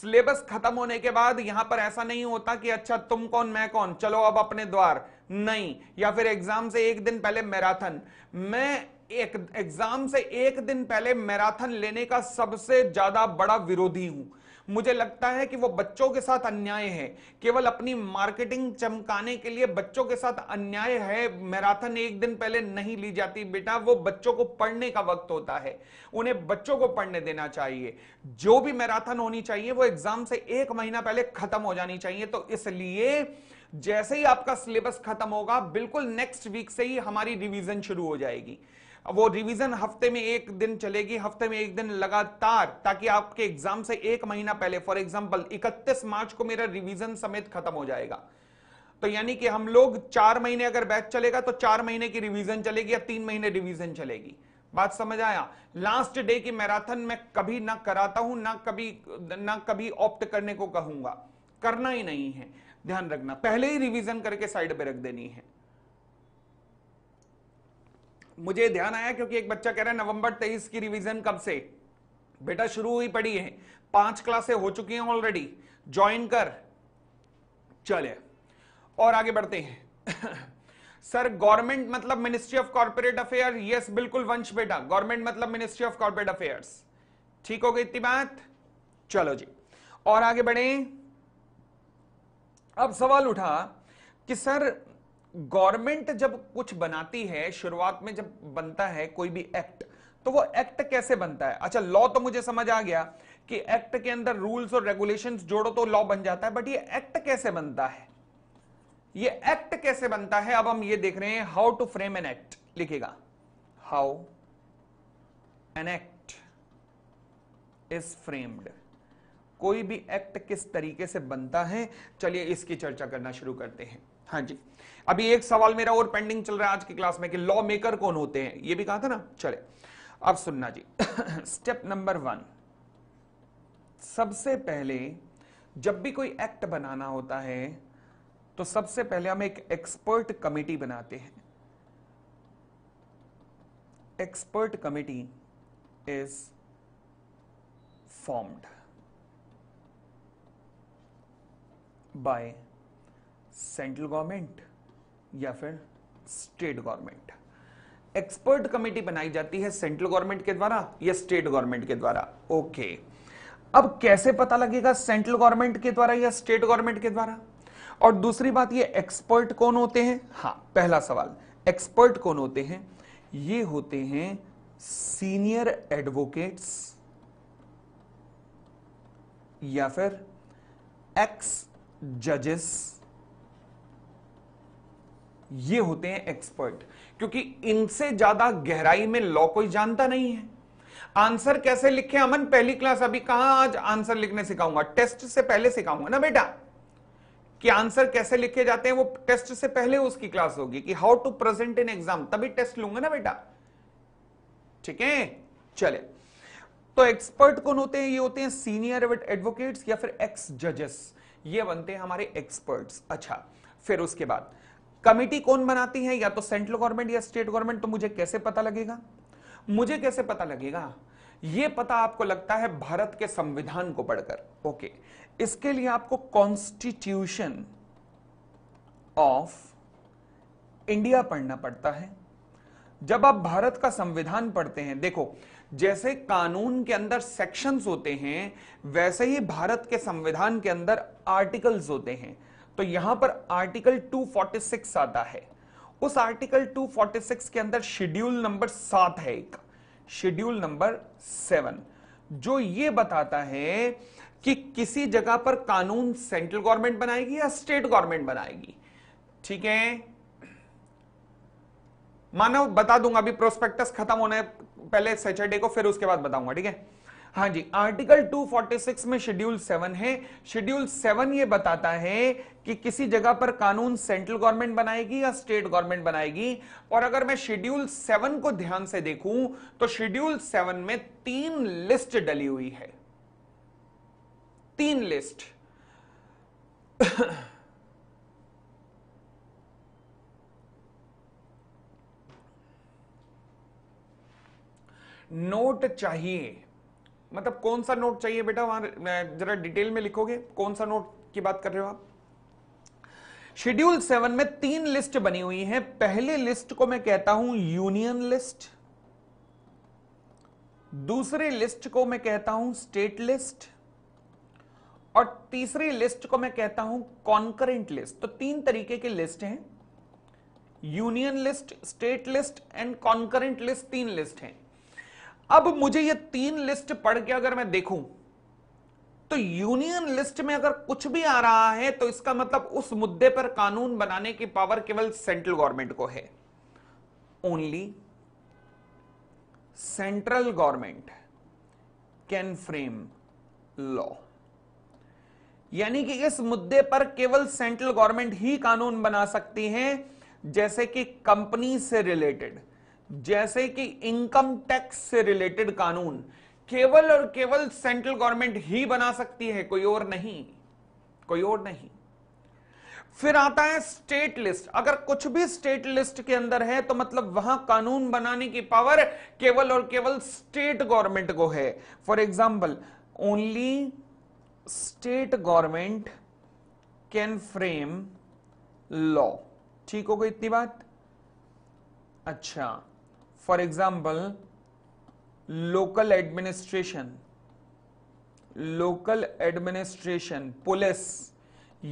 सिलेबस खत्म होने के बाद यहां पर ऐसा नहीं होता कि अच्छा तुम कौन मैं कौन चलो अब अपने द्वार नहीं या फिर एग्जाम से एक दिन पहले मैराथन मैं एक एग्जाम से एक दिन पहले मैराथन लेने का सबसे ज्यादा बड़ा विरोधी हूं मुझे लगता है कि वो बच्चों के साथ अन्याय है केवल अपनी मार्केटिंग चमकाने के लिए बच्चों के साथ अन्याय है मैराथन एक दिन पहले नहीं ली जाती बेटा वो बच्चों को पढ़ने का वक्त होता है उन्हें बच्चों को पढ़ने देना चाहिए जो भी मैराथन होनी चाहिए वो एग्जाम से एक महीना पहले खत्म हो जानी चाहिए तो इसलिए जैसे ही आपका सिलेबस खत्म होगा बिल्कुल नेक्स्ट वीक से ही हमारी रिविजन शुरू हो जाएगी वो रिवीजन हफ्ते में एक दिन चलेगी हफ्ते में एक दिन लगातार ताकि आपके एग्जाम से एक महीना पहले फॉर एग्जाम्पल 31 मार्च को मेरा रिवीजन समेत खत्म हो जाएगा तो यानी कि हम लोग चार महीने अगर बैच चलेगा तो चार महीने की रिवीजन चलेगी या तीन महीने रिवीजन चलेगी बात समझ आया लास्ट डे की मैराथन मैं कभी ना कराता हूं ना कभी ना कभी ऑप्ट करने को कहूंगा करना ही नहीं है ध्यान रखना पहले ही रिवीजन करके साइड पे रख देनी है मुझे ध्यान आया क्योंकि एक बच्चा कह रहा है नवंबर तेईस की रिवीजन कब से बेटा शुरू हुई पड़ी है पांच क्लासें हो चुकी हैं ऑलरेडी ज्वाइन कर चले और आगे बढ़ते हैं सर गवर्नमेंट मतलब ministry of corporate affair yes बिल्कुल वंश बेटा गवर्नमेंट मतलब मिनिस्ट्री ऑफ कॉर्पोरेट अफेयर्स ठीक हो गई इतनी बात चलो जी और आगे बढ़े अब सवाल उठा कि सर गवर्नमेंट जब कुछ बनाती है शुरुआत में जब बनता है कोई भी एक्ट तो वो एक्ट कैसे बनता है अच्छा लॉ तो मुझे समझ आ गया कि एक्ट के अंदर रूल्स और रेगुलेशंस जोड़ो तो लॉ बन जाता है बट ये एक्ट कैसे बनता है ये एक्ट कैसे बनता है अब हम ये देख रहे हैं how to frame an act लिखेगा how an act is framed कोई भी एक्ट किस तरीके से बनता है चलिए इसकी चर्चा करना शुरू करते हैं हाँ जी अभी एक सवाल मेरा और पेंडिंग चल रहा है आज की क्लास में कि लॉ मेकर कौन होते हैं ये भी कहा था ना चले अब सुनना जी स्टेप नंबर वन सबसे पहले जब भी कोई एक्ट बनाना होता है तो सबसे पहले हम एक एक्सपर्ट कमेटी बनाते हैं expert committee is formed by central government या फिर स्टेट गवर्नमेंट एक्सपर्ट कमेटी बनाई जाती है सेंट्रल गवर्नमेंट के द्वारा या स्टेट गवर्नमेंट के द्वारा ओके अब कैसे पता लगेगा सेंट्रल गवर्नमेंट के द्वारा या स्टेट गवर्नमेंट के द्वारा और दूसरी बात ये एक्सपर्ट कौन होते हैं हा पहला सवाल एक्सपर्ट कौन होते हैं ये होते हैं सीनियर एडवोकेट्स या फिर एक्स जजेस ये होते हैं एक्सपर्ट क्योंकि इनसे ज्यादा गहराई में लॉ कोई जानता नहीं है आंसर कैसे लिखे अमन पहली क्लास अभी कहा आज आंसर लिखने सिखाऊंगा टेस्ट से पहले सिखाऊंगा ना बेटा कि आंसर कैसे लिखे जाते हैं वो टेस्ट से पहले उसकी क्लास होगी कि how to present in exam तभी टेस्ट लूंगा ना बेटा ठीक है चले तो एक्सपर्ट कौन होते हैं ये होते हैं सीनियर एडवोकेट्स या फिर एक्स जजेस ये बनते हैं हमारे एक्सपर्ट्स अच्छा फिर उसके बाद कमिटी कौन बनाती है या तो सेंट्रल गवर्नमेंट या स्टेट गवर्नमेंट तो मुझे कैसे पता लगेगा मुझे कैसे पता लगेगा यह पता आपको लगता है भारत के संविधान को पढ़कर ओके इसके लिए आपको कॉन्स्टिट्यूशन ऑफ इंडिया पढ़ना पड़ता है जब आप भारत का संविधान पढ़ते हैं देखो जैसे कानून के अंदर सेक्शंस होते हैं वैसे ही भारत के संविधान के अंदर आर्टिकल्स होते हैं तो यहां पर आर्टिकल 246 आता है उस आर्टिकल 246 के अंदर शेड्यूल नंबर सात है एक शेड्यूल नंबर सेवन जो ये बताता है कि किसी जगह पर कानून सेंट्रल गवर्नमेंट बनाएगी या स्टेट गवर्नमेंट बनाएगी ठीक है मानो बता दूंगा अभी प्रोस्पेक्टस खत्म होने पहले सैटरडे को फिर उसके बाद बताऊंगा ठीक है हाँ जी आर्टिकल 246 में शेड्यूल सेवन है शेड्यूल सेवन ये बताता है कि किसी जगह पर कानून सेंट्रल गवर्नमेंट बनाएगी या स्टेट गवर्नमेंट बनाएगी और अगर मैं शेड्यूल सेवन को ध्यान से देखूं तो शेड्यूल सेवन में तीन लिस्ट डली हुई है तीन लिस्ट नोट चाहिए मतलब कौन सा नोट चाहिए बेटा वहां जरा डिटेल में लिखोगे कौन सा नोट की बात कर रहे हो आप शेड्यूल सेवन में तीन लिस्ट बनी हुई है पहले लिस्ट को मैं कहता हूं यूनियन लिस्ट दूसरे लिस्ट को मैं कहता हूं स्टेट लिस्ट और तीसरी लिस्ट को मैं कहता हूं कॉन्करेंट लिस्ट तो तीन तरीके की लिस्ट हैं union list state list and concurrent list तीन लिस्ट हैं अब मुझे ये तीन लिस्ट पढ़ के अगर मैं देखूं तो यूनियन लिस्ट में अगर कुछ भी आ रहा है तो इसका मतलब उस मुद्दे पर कानून बनाने की पावर केवल सेंट्रल गवर्नमेंट को है only central government can frame law यानी कि इस मुद्दे पर केवल सेंट्रल गवर्नमेंट ही कानून बना सकती है जैसे कि कंपनी से रिलेटेड जैसे कि इनकम टैक्स से रिलेटेड कानून केवल और केवल सेंट्रल गवर्नमेंट ही बना सकती है कोई और नहीं कोई और नहीं फिर आता है स्टेट लिस्ट अगर कुछ भी स्टेट लिस्ट के अंदर है तो मतलब वहां कानून बनाने की पावर केवल और केवल स्टेट गवर्नमेंट को है for example only state government can frame law ठीक हो गई इतनी बात अच्छा for example local administration local administration police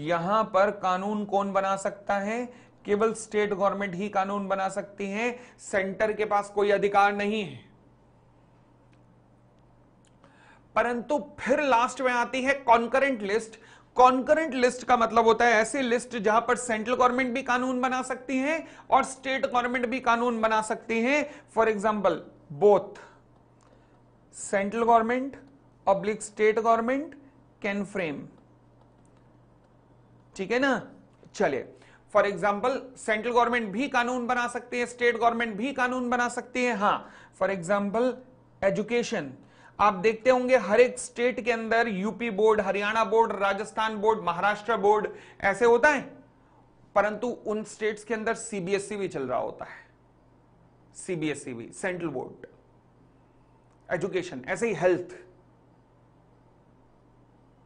यहां पर कानून कौन बना सकता है केवल स्टेट गवर्नमेंट ही कानून बना सकती है सेंटर के पास कोई अधिकार नहीं है परंतु फिर लास्ट में आती है कॉन्करेंट लिस्ट कॉन्करेंट लिस्ट का मतलब होता है ऐसी लिस्ट जहां पर सेंट्रल गवर्नमेंट भी कानून बना सकती है और स्टेट गवर्नमेंट भी कानून बना सकती है for example both central government public state government can frame ठीक है ना चलिए फॉर एग्जाम्पल सेंट्रल गवर्नमेंट भी कानून बना सकती है स्टेट गवर्नमेंट भी कानून बना सकती है हाँ फॉर एग्जाम्पल एजुकेशन आप देखते होंगे हर एक स्टेट के अंदर UP board Haryana board Rajasthan board Maharashtra board ऐसे होता है परंतु उन स्टेट्स के अंदर सीबीएसई भी चल रहा होता है सीबीएसई भी सेंट्रल बोर्ड एजुकेशन ऐसे ही हेल्थ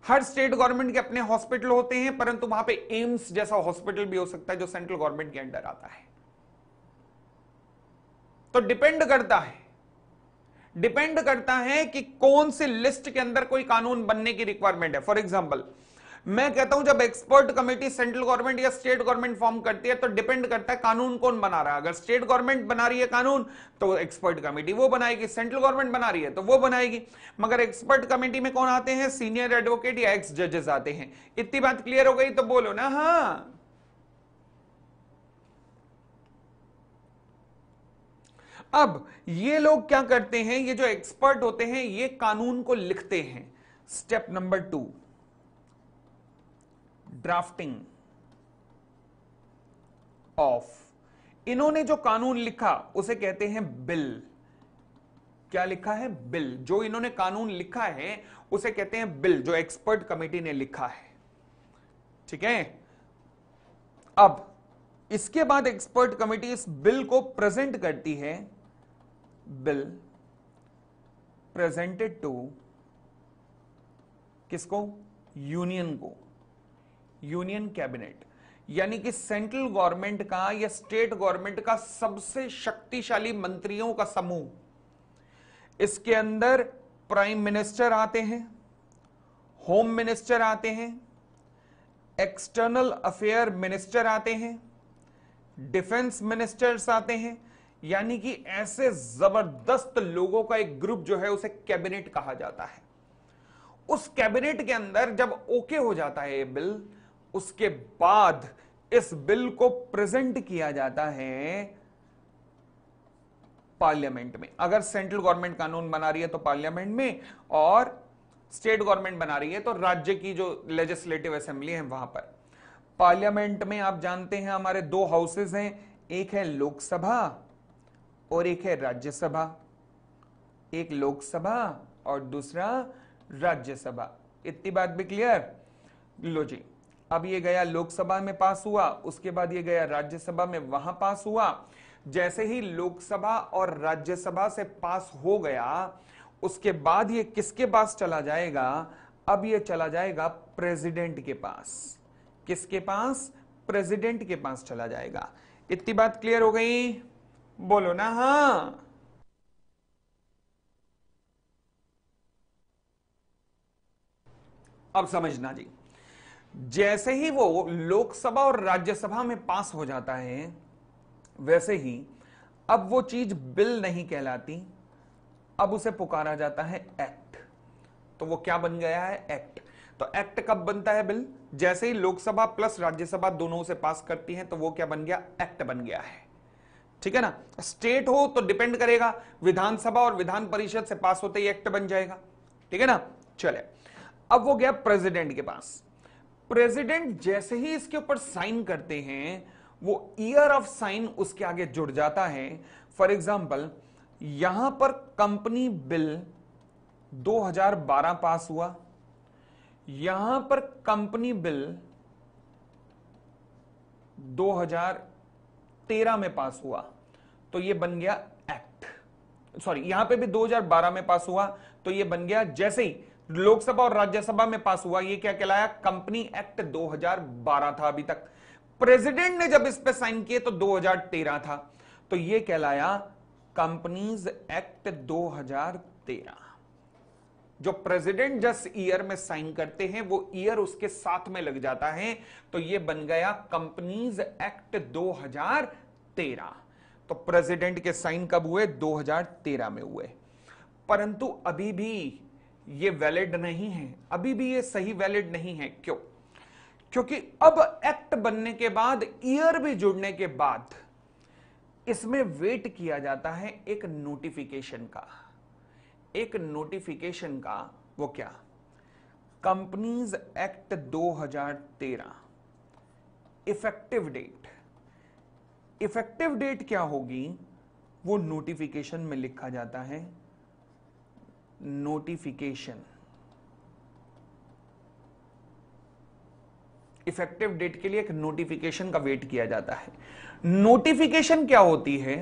हर स्टेट गवर्नमेंट के अपने हॉस्पिटल होते हैं परंतु वहां पे एम्स जैसा हॉस्पिटल भी हो सकता है जो सेंट्रल गवर्नमेंट के अंडर आता है तो डिपेंड करता है डिपेंड करता है कि कौन से लिस्ट के अंदर कोई कानून बनने की रिक्वायरमेंट है फॉर एग्जाम्पल मैं कहता हूं जब एक्सपर्ट कमेटी सेंट्रल गवर्नमेंट या स्टेट गवर्नमेंट फॉर्म करती है तो डिपेंड करता है कानून कौन बना रहा है अगर स्टेट गवर्नमेंट बना रही है कानून तो एक्सपर्ट कमेटी वो बनाएगी सेंट्रल गवर्नमेंट बना रही है तो वो बनाएगी मगर एक्सपर्ट कमेटी में कौन आते हैं सीनियर एडवोकेट या एक्स जजेस आते हैं इतनी बात क्लियर हो गई तो बोलो ना हाँ अब ये लोग क्या करते हैं ये जो एक्सपर्ट होते हैं ये कानून को लिखते हैं step number two drafting of इन्होंने जो कानून लिखा उसे कहते हैं बिल क्या लिखा है बिल जो इन्होंने कानून लिखा है उसे कहते हैं बिल जो एक्सपर्ट कमेटी ने लिखा है ठीक है अब इसके बाद एक्सपर्ट कमेटी इस बिल को प्रेजेंट करती है बिल प्रेजेंटेड टू किसको यूनियन को यूनियन कैबिनेट यानी कि सेंट्रल गवर्नमेंट का या स्टेट गवर्नमेंट का सबसे शक्तिशाली मंत्रियों का समूह इसके अंदर प्राइम मिनिस्टर आते हैं होम मिनिस्टर आते हैं एक्सटर्नल अफेयर मिनिस्टर आते हैं डिफेंस मिनिस्टर्स आते हैं यानी कि ऐसे जबरदस्त लोगों का एक ग्रुप जो है उसे कैबिनेट कहा जाता है उस कैबिनेट के अंदर जब ओके हो जाता है ये बिल उसके बाद इस बिल को प्रेजेंट किया जाता है पार्लियामेंट में अगर सेंट्रल गवर्नमेंट कानून बना रही है तो पार्लियामेंट में और स्टेट गवर्नमेंट बना रही है तो राज्य की जो लेजिस्लेटिव असेंबली है वहां पर पार्लियामेंट में आप जानते हैं हमारे दो हाउसेज हैं एक है लोकसभा और एक है राज्यसभा एक लोकसभा और दूसरा राज्यसभा इतनी बात भी क्लियर लो जी अब ये गया लोकसभा में पास हुआ उसके बाद ये गया राज्यसभा में वहां पास हुआ जैसे ही लोकसभा और राज्यसभा से पास हो गया उसके बाद ये किसके पास चला जाएगा अब ये चला जाएगा प्रेसिडेंट के पास किसके पास प्रेसिडेंट के पास चला जाएगा इतनी बात क्लियर हो गई बोलो ना हाँ अब समझना जी जैसे ही वो लोकसभा और राज्यसभा में पास हो जाता है वैसे ही अब वो चीज बिल नहीं कहलाती अब उसे पुकारा जाता है एक्ट तो वो क्या बन गया है एक्ट तो एक्ट कब बनता है बिल जैसे ही लोकसभा प्लस राज्यसभा दोनों से पास करती है तो वो क्या बन गया एक्ट बन गया है ठीक है ना स्टेट हो तो डिपेंड करेगा विधानसभा और विधान परिषद से पास होते ही एक्ट बन जाएगा ठीक है ना चले अब वो गया प्रेसिडेंट के पास प्रेसिडेंट जैसे ही इसके ऊपर साइन करते हैं वो ईयर ऑफ साइन उसके आगे जुड़ जाता है फॉर एग्जांपल यहां पर कंपनी बिल 2012 पास हुआ यहां पर कंपनी बिल 2013 में पास हुआ तो ये बन गया एक्ट सॉरी यहां पे भी 2012 में पास हुआ तो ये बन गया जैसे ही लोकसभा और राज्यसभा में पास हुआ ये क्या कहलाया कंपनी एक्ट 2012 था अभी तक प्रेसिडेंट ने जब इस पे साइन किए तो 2013 था तो ये कहलाया कंपनीज एक्ट 2013 जो प्रेसिडेंट जस ईयर में साइन करते हैं वो ईयर उसके साथ में लग जाता है तो ये बन गया कंपनीज एक्ट 2013 तो प्रेसिडेंट के साइन कब हुए 2013 में हुए परंतु अभी भी ये वैलिड नहीं है अभी भी ये सही वैलिड नहीं है क्यों क्योंकि अब एक्ट बनने के बाद ईयर भी जुड़ने के बाद इसमें वेट किया जाता है एक नोटिफिकेशन का एक नोटिफिकेशन का वो क्या companies act 2013 effective date effective date क्या होगी वो नोटिफिकेशन में लिखा जाता है नोटिफिकेशन इफेक्टिव डेट के लिए एक नोटिफिकेशन का वेट किया जाता है नोटिफिकेशन क्या होती है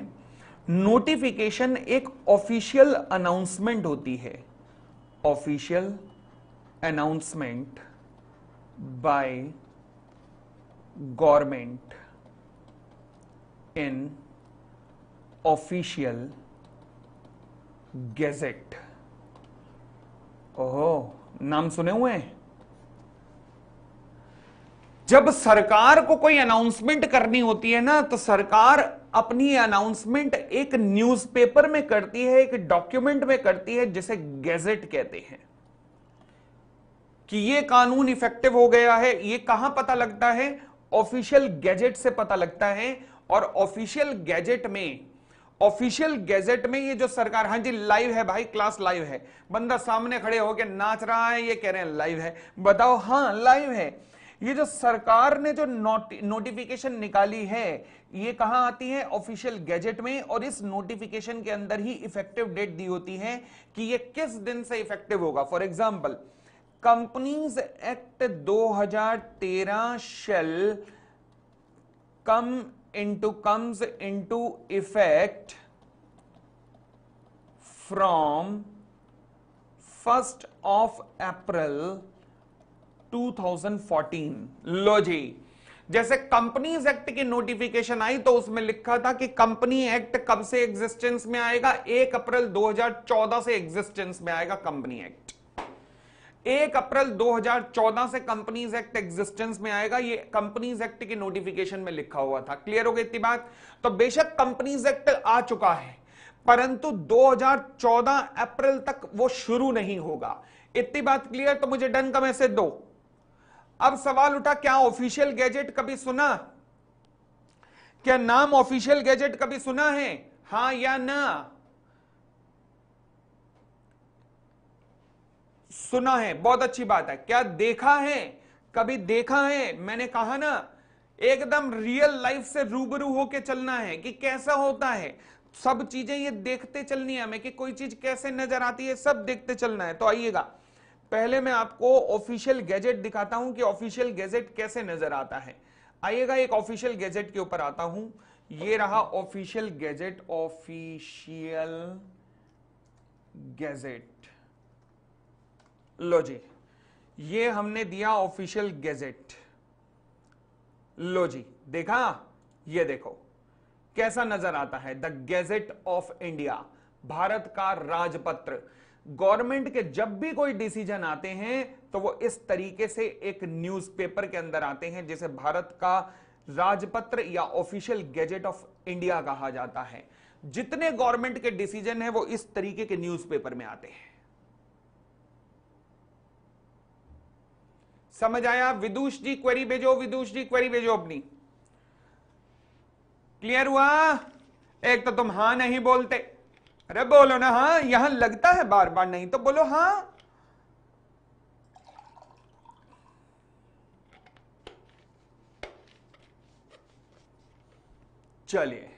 नोटिफिकेशन एक ऑफिशियल अनाउंसमेंट होती है official announcement by government in official gazette ओहो नाम सुने हुए हैं जब सरकार को कोई अनाउंसमेंट करनी होती है ना तो सरकार अपनी अनाउंसमेंट एक न्यूज़पेपर में करती है एक डॉक्यूमेंट में करती है जिसे गैजेट कहते हैं कि यह कानून इफेक्टिव हो गया है यह कहां पता लगता है ऑफिशियल गैजेट से पता लगता है और ऑफिशियल गैजेट में ऑफिशियल गैजेट में ये जो सरकार हाँ जी लाइव है भाई क्लास लाइव है बंदा सामने खड़े होकर नाच रहा है ये कह रहे हैं लाइव है बताओ हाँ लाइव है ये जो सरकार ने जो नोटिफिकेशन निकाली है ये कहां आती है ऑफिशियल गैजेट में और इस नोटिफिकेशन के अंदर ही इफेक्टिव डेट दी होती है कि ये किस दिन से इफेक्टिव होगा for example companies act 2013 shall come into comes into effect from 1st of April 2014 लो जी जैसे कंपनीज एक्ट की नोटिफिकेशन आई तो उसमें लिखा था कि कंपनी एक्ट कब से एग्जिस्टेंस में आएगा एक अप्रैल 2014 से एग्जिस्टेंस में आएगा कंपनी एक्ट एक अप्रैल 2014 से कंपनीज एक्ट एग्जिस्टेंस में आएगा ये कंपनीज एक्ट की नोटिफिकेशन में लिखा हुआ था क्लियर हो गई इतनी बात तो बेशक कंपनीज एक्ट आ चुका है परंतु 2014 अप्रैल तक वो शुरू नहीं होगा इतनी बात क्लियर तो मुझे डन का मैसेज दो अब सवाल उठा क्या ऑफिशियल गैजेट कभी सुना क्या नाम ऑफिशियल गैजेट कभी सुना है हां या ना सुना है बहुत अच्छी बात है क्या देखा है कभी देखा है मैंने कहा ना एकदम रियल लाइफ से रूबरू होके चलना है कि कैसा होता है सब चीजें ये देखते चलनी है हमें कि कोई चीज कैसे नजर आती है सब देखते चलना है तो आइएगा पहले मैं आपको ऑफिशियल गैजेट दिखाता हूं कि ऑफिशियल गैजेट कैसे नजर आता है आइएगा एक ऑफिशियल गैजेट के ऊपर आता हूं ये रहा ऑफिशियल गैजेट ऑफिशियल गैजेट लो जी ये हमने दिया ऑफिशियल गैजेट लो जी देखा ये देखो कैसा नजर आता है the gazette of India Bharat का राजपत्र गवर्नमेंट के जब भी कोई डिसीजन आते हैं तो वो इस तरीके से एक न्यूज़पेपर के अंदर आते हैं जिसे भारत का राजपत्र या ऑफिशियल गैजेट ऑफ इंडिया कहा जाता है जितने गवर्नमेंट के डिसीजन है वो इस तरीके के न्यूज़पेपर में आते हैं समझ आया विदुष जी क्वेरी भेजो विदुष जी क्वेरी भेजो अपनी क्लियर हुआ एक तो तुम हां नहीं बोलते अरे बोलो ना हाँ यहां लगता है बार बार नहीं तो बोलो हाँ चलिए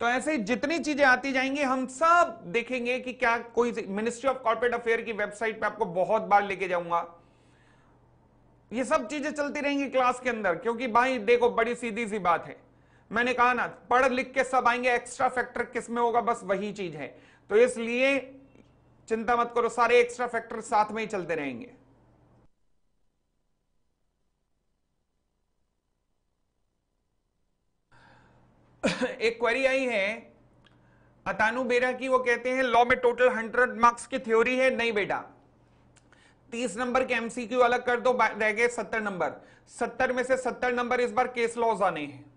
तो ऐसे जितनी चीजें आती जाएंगी हम सब देखेंगे कि क्या कोई मिनिस्ट्री ऑफ कॉर्पोरेट अफेयर की वेबसाइट पे आपको बहुत बार लेके जाऊंगा ये सब चीजें चलती रहेंगी क्लास के अंदर क्योंकि भाई देखो बड़ी सीधी सी बात है मैंने कहा ना पढ़ लिख के सब आएंगे एक्स्ट्रा फैक्टर किस में होगा बस वही चीज है तो इसलिए चिंता मत करो सारे एक्स्ट्रा फैक्टर साथ में ही चलते रहेंगे एक क्वेरी आई है अतानु बेरा की वो कहते हैं लॉ में टोटल हंड्रेड मार्क्स की थ्योरी है नहीं बेटा तीस नंबर के एमसीक्यू अलग कर दो रह गए सत्तर नंबर सत्तर में से सत्तर नंबर इस बार केस लॉज आने हैं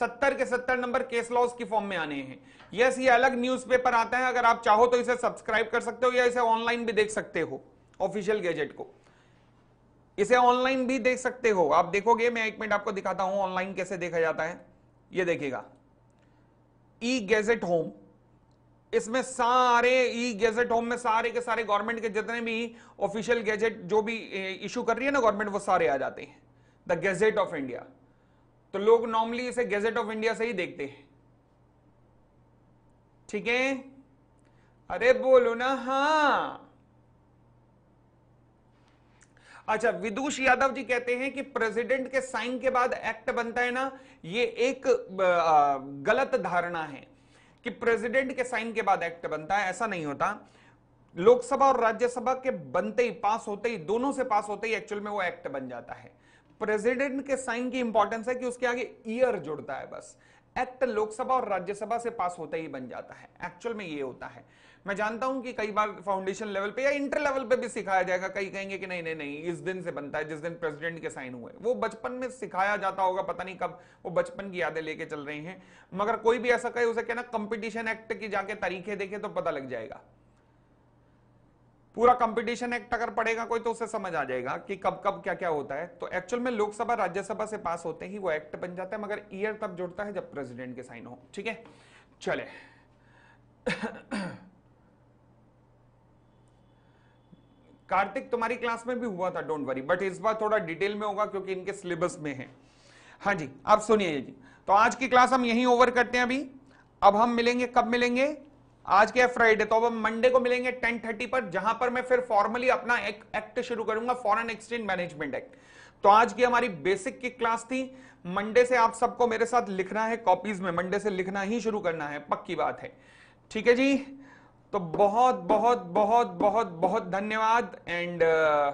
सत्तर के सत्तर नंबर केस लॉस की फॉर्म में आने हैं यस ये अलग न्यूज़पेपर आता है अगर आप चाहो तो इसे सब्सक्राइब कर सकते हो या इसे ऑनलाइन भी देख सकते हो ऑफिशियल गैजेट को इसे ऑनलाइन भी देख सकते हो आप देखोगे मैं एक मिनट आपको दिखाता हूं ऑनलाइन कैसे देखा जाता है ये देखेगा ई गैजेट होम इसमें सारे ई गैजेट होम में सारे के सारे गवर्नमेंट के जितने भी ऑफिशियल गैजेट जो भी इशू कर रही है ना गवर्नमेंट वो सारे आ जाते हैं द गैजेट ऑफ इंडिया तो लोग नॉर्मली इसे गेजेट ऑफ इंडिया से ही देखते हैं ठीक है अरे बोलो ना हा अच्छा विदुष यादव जी कहते हैं कि प्रेसिडेंट के साइन के बाद एक्ट बनता है ना ये एक गलत धारणा है कि प्रेसिडेंट के साइन के बाद एक्ट बनता है ऐसा नहीं होता लोकसभा और राज्यसभा के बनते ही पास होते ही दोनों से पास होते ही एक्चुअल में वो एक्ट बन जाता है प्रेसिडेंट के साइन की इंपॉर्टेंस है कि उसके आगे ईयर जुड़ता है बस एक्ट लोकसभा और राज्यसभा से पास होता ही बन जाता है एक्चुअल में ये होता है मैं जानता हूं कि कई बार फाउंडेशन लेवल पे या इंटर लेवल पे भी सिखाया जाएगा कई कहेंगे कि नहीं नहीं नहीं इस दिन से बनता है जिस दिन प्रेसिडेंट के साइन हुए वो बचपन में सिखाया जाता होगा पता नहीं कब वो बचपन की यादें लेके चल रही हैं मगर कोई भी ऐसा कहे उसे कहना कंपटीशन एक्ट की जाके तरीके देखे तो पता लग जाएगा पूरा कंपटीशन एक्ट अगर पड़ेगा कोई तो उसे समझ आ जाएगा कि कब कब क्या क्या होता है तो एक्चुअल में लोकसभा राज्यसभा से पास होते ही वो एक्ट बन जाता है मगर ईयर तब जुड़ता है जब प्रेसिडेंट के साइन हो ठीक है चले कार्तिक तुम्हारी क्लास में भी हुआ था डोंट वरी बट इस बार थोड़ा डिटेल में होगा क्योंकि इनके सिलेबस में है हाँ जी आप सुनिए जी तो आज की क्लास हम यही ओवर करते हैं अभी अब हम मिलेंगे कब मिलेंगे आज क्या फ्राइडे तो अब हम मंडे को मिलेंगे टेन थर्टी पर जहां पर मैं फिर फॉर्मली अपना एक एक्ट शुरू करूंगा फॉरेन एक्सचेंज मैनेजमेंट एक्ट तो आज की हमारी बेसिक की क्लास थी मंडे से आप सबको मेरे साथ लिखना है कॉपीज में मंडे से लिखना ही शुरू करना है पक्की बात है ठीक है जी तो बहुत बहुत बहुत बहुत बहुत धन्यवाद एंड uh,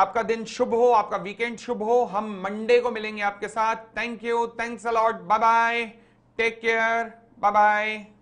आपका दिन शुभ हो आपका वीकेंड शुभ हो हम मंडे को मिलेंगे आपके साथ thank you thanks a lot bye bye take care bye bye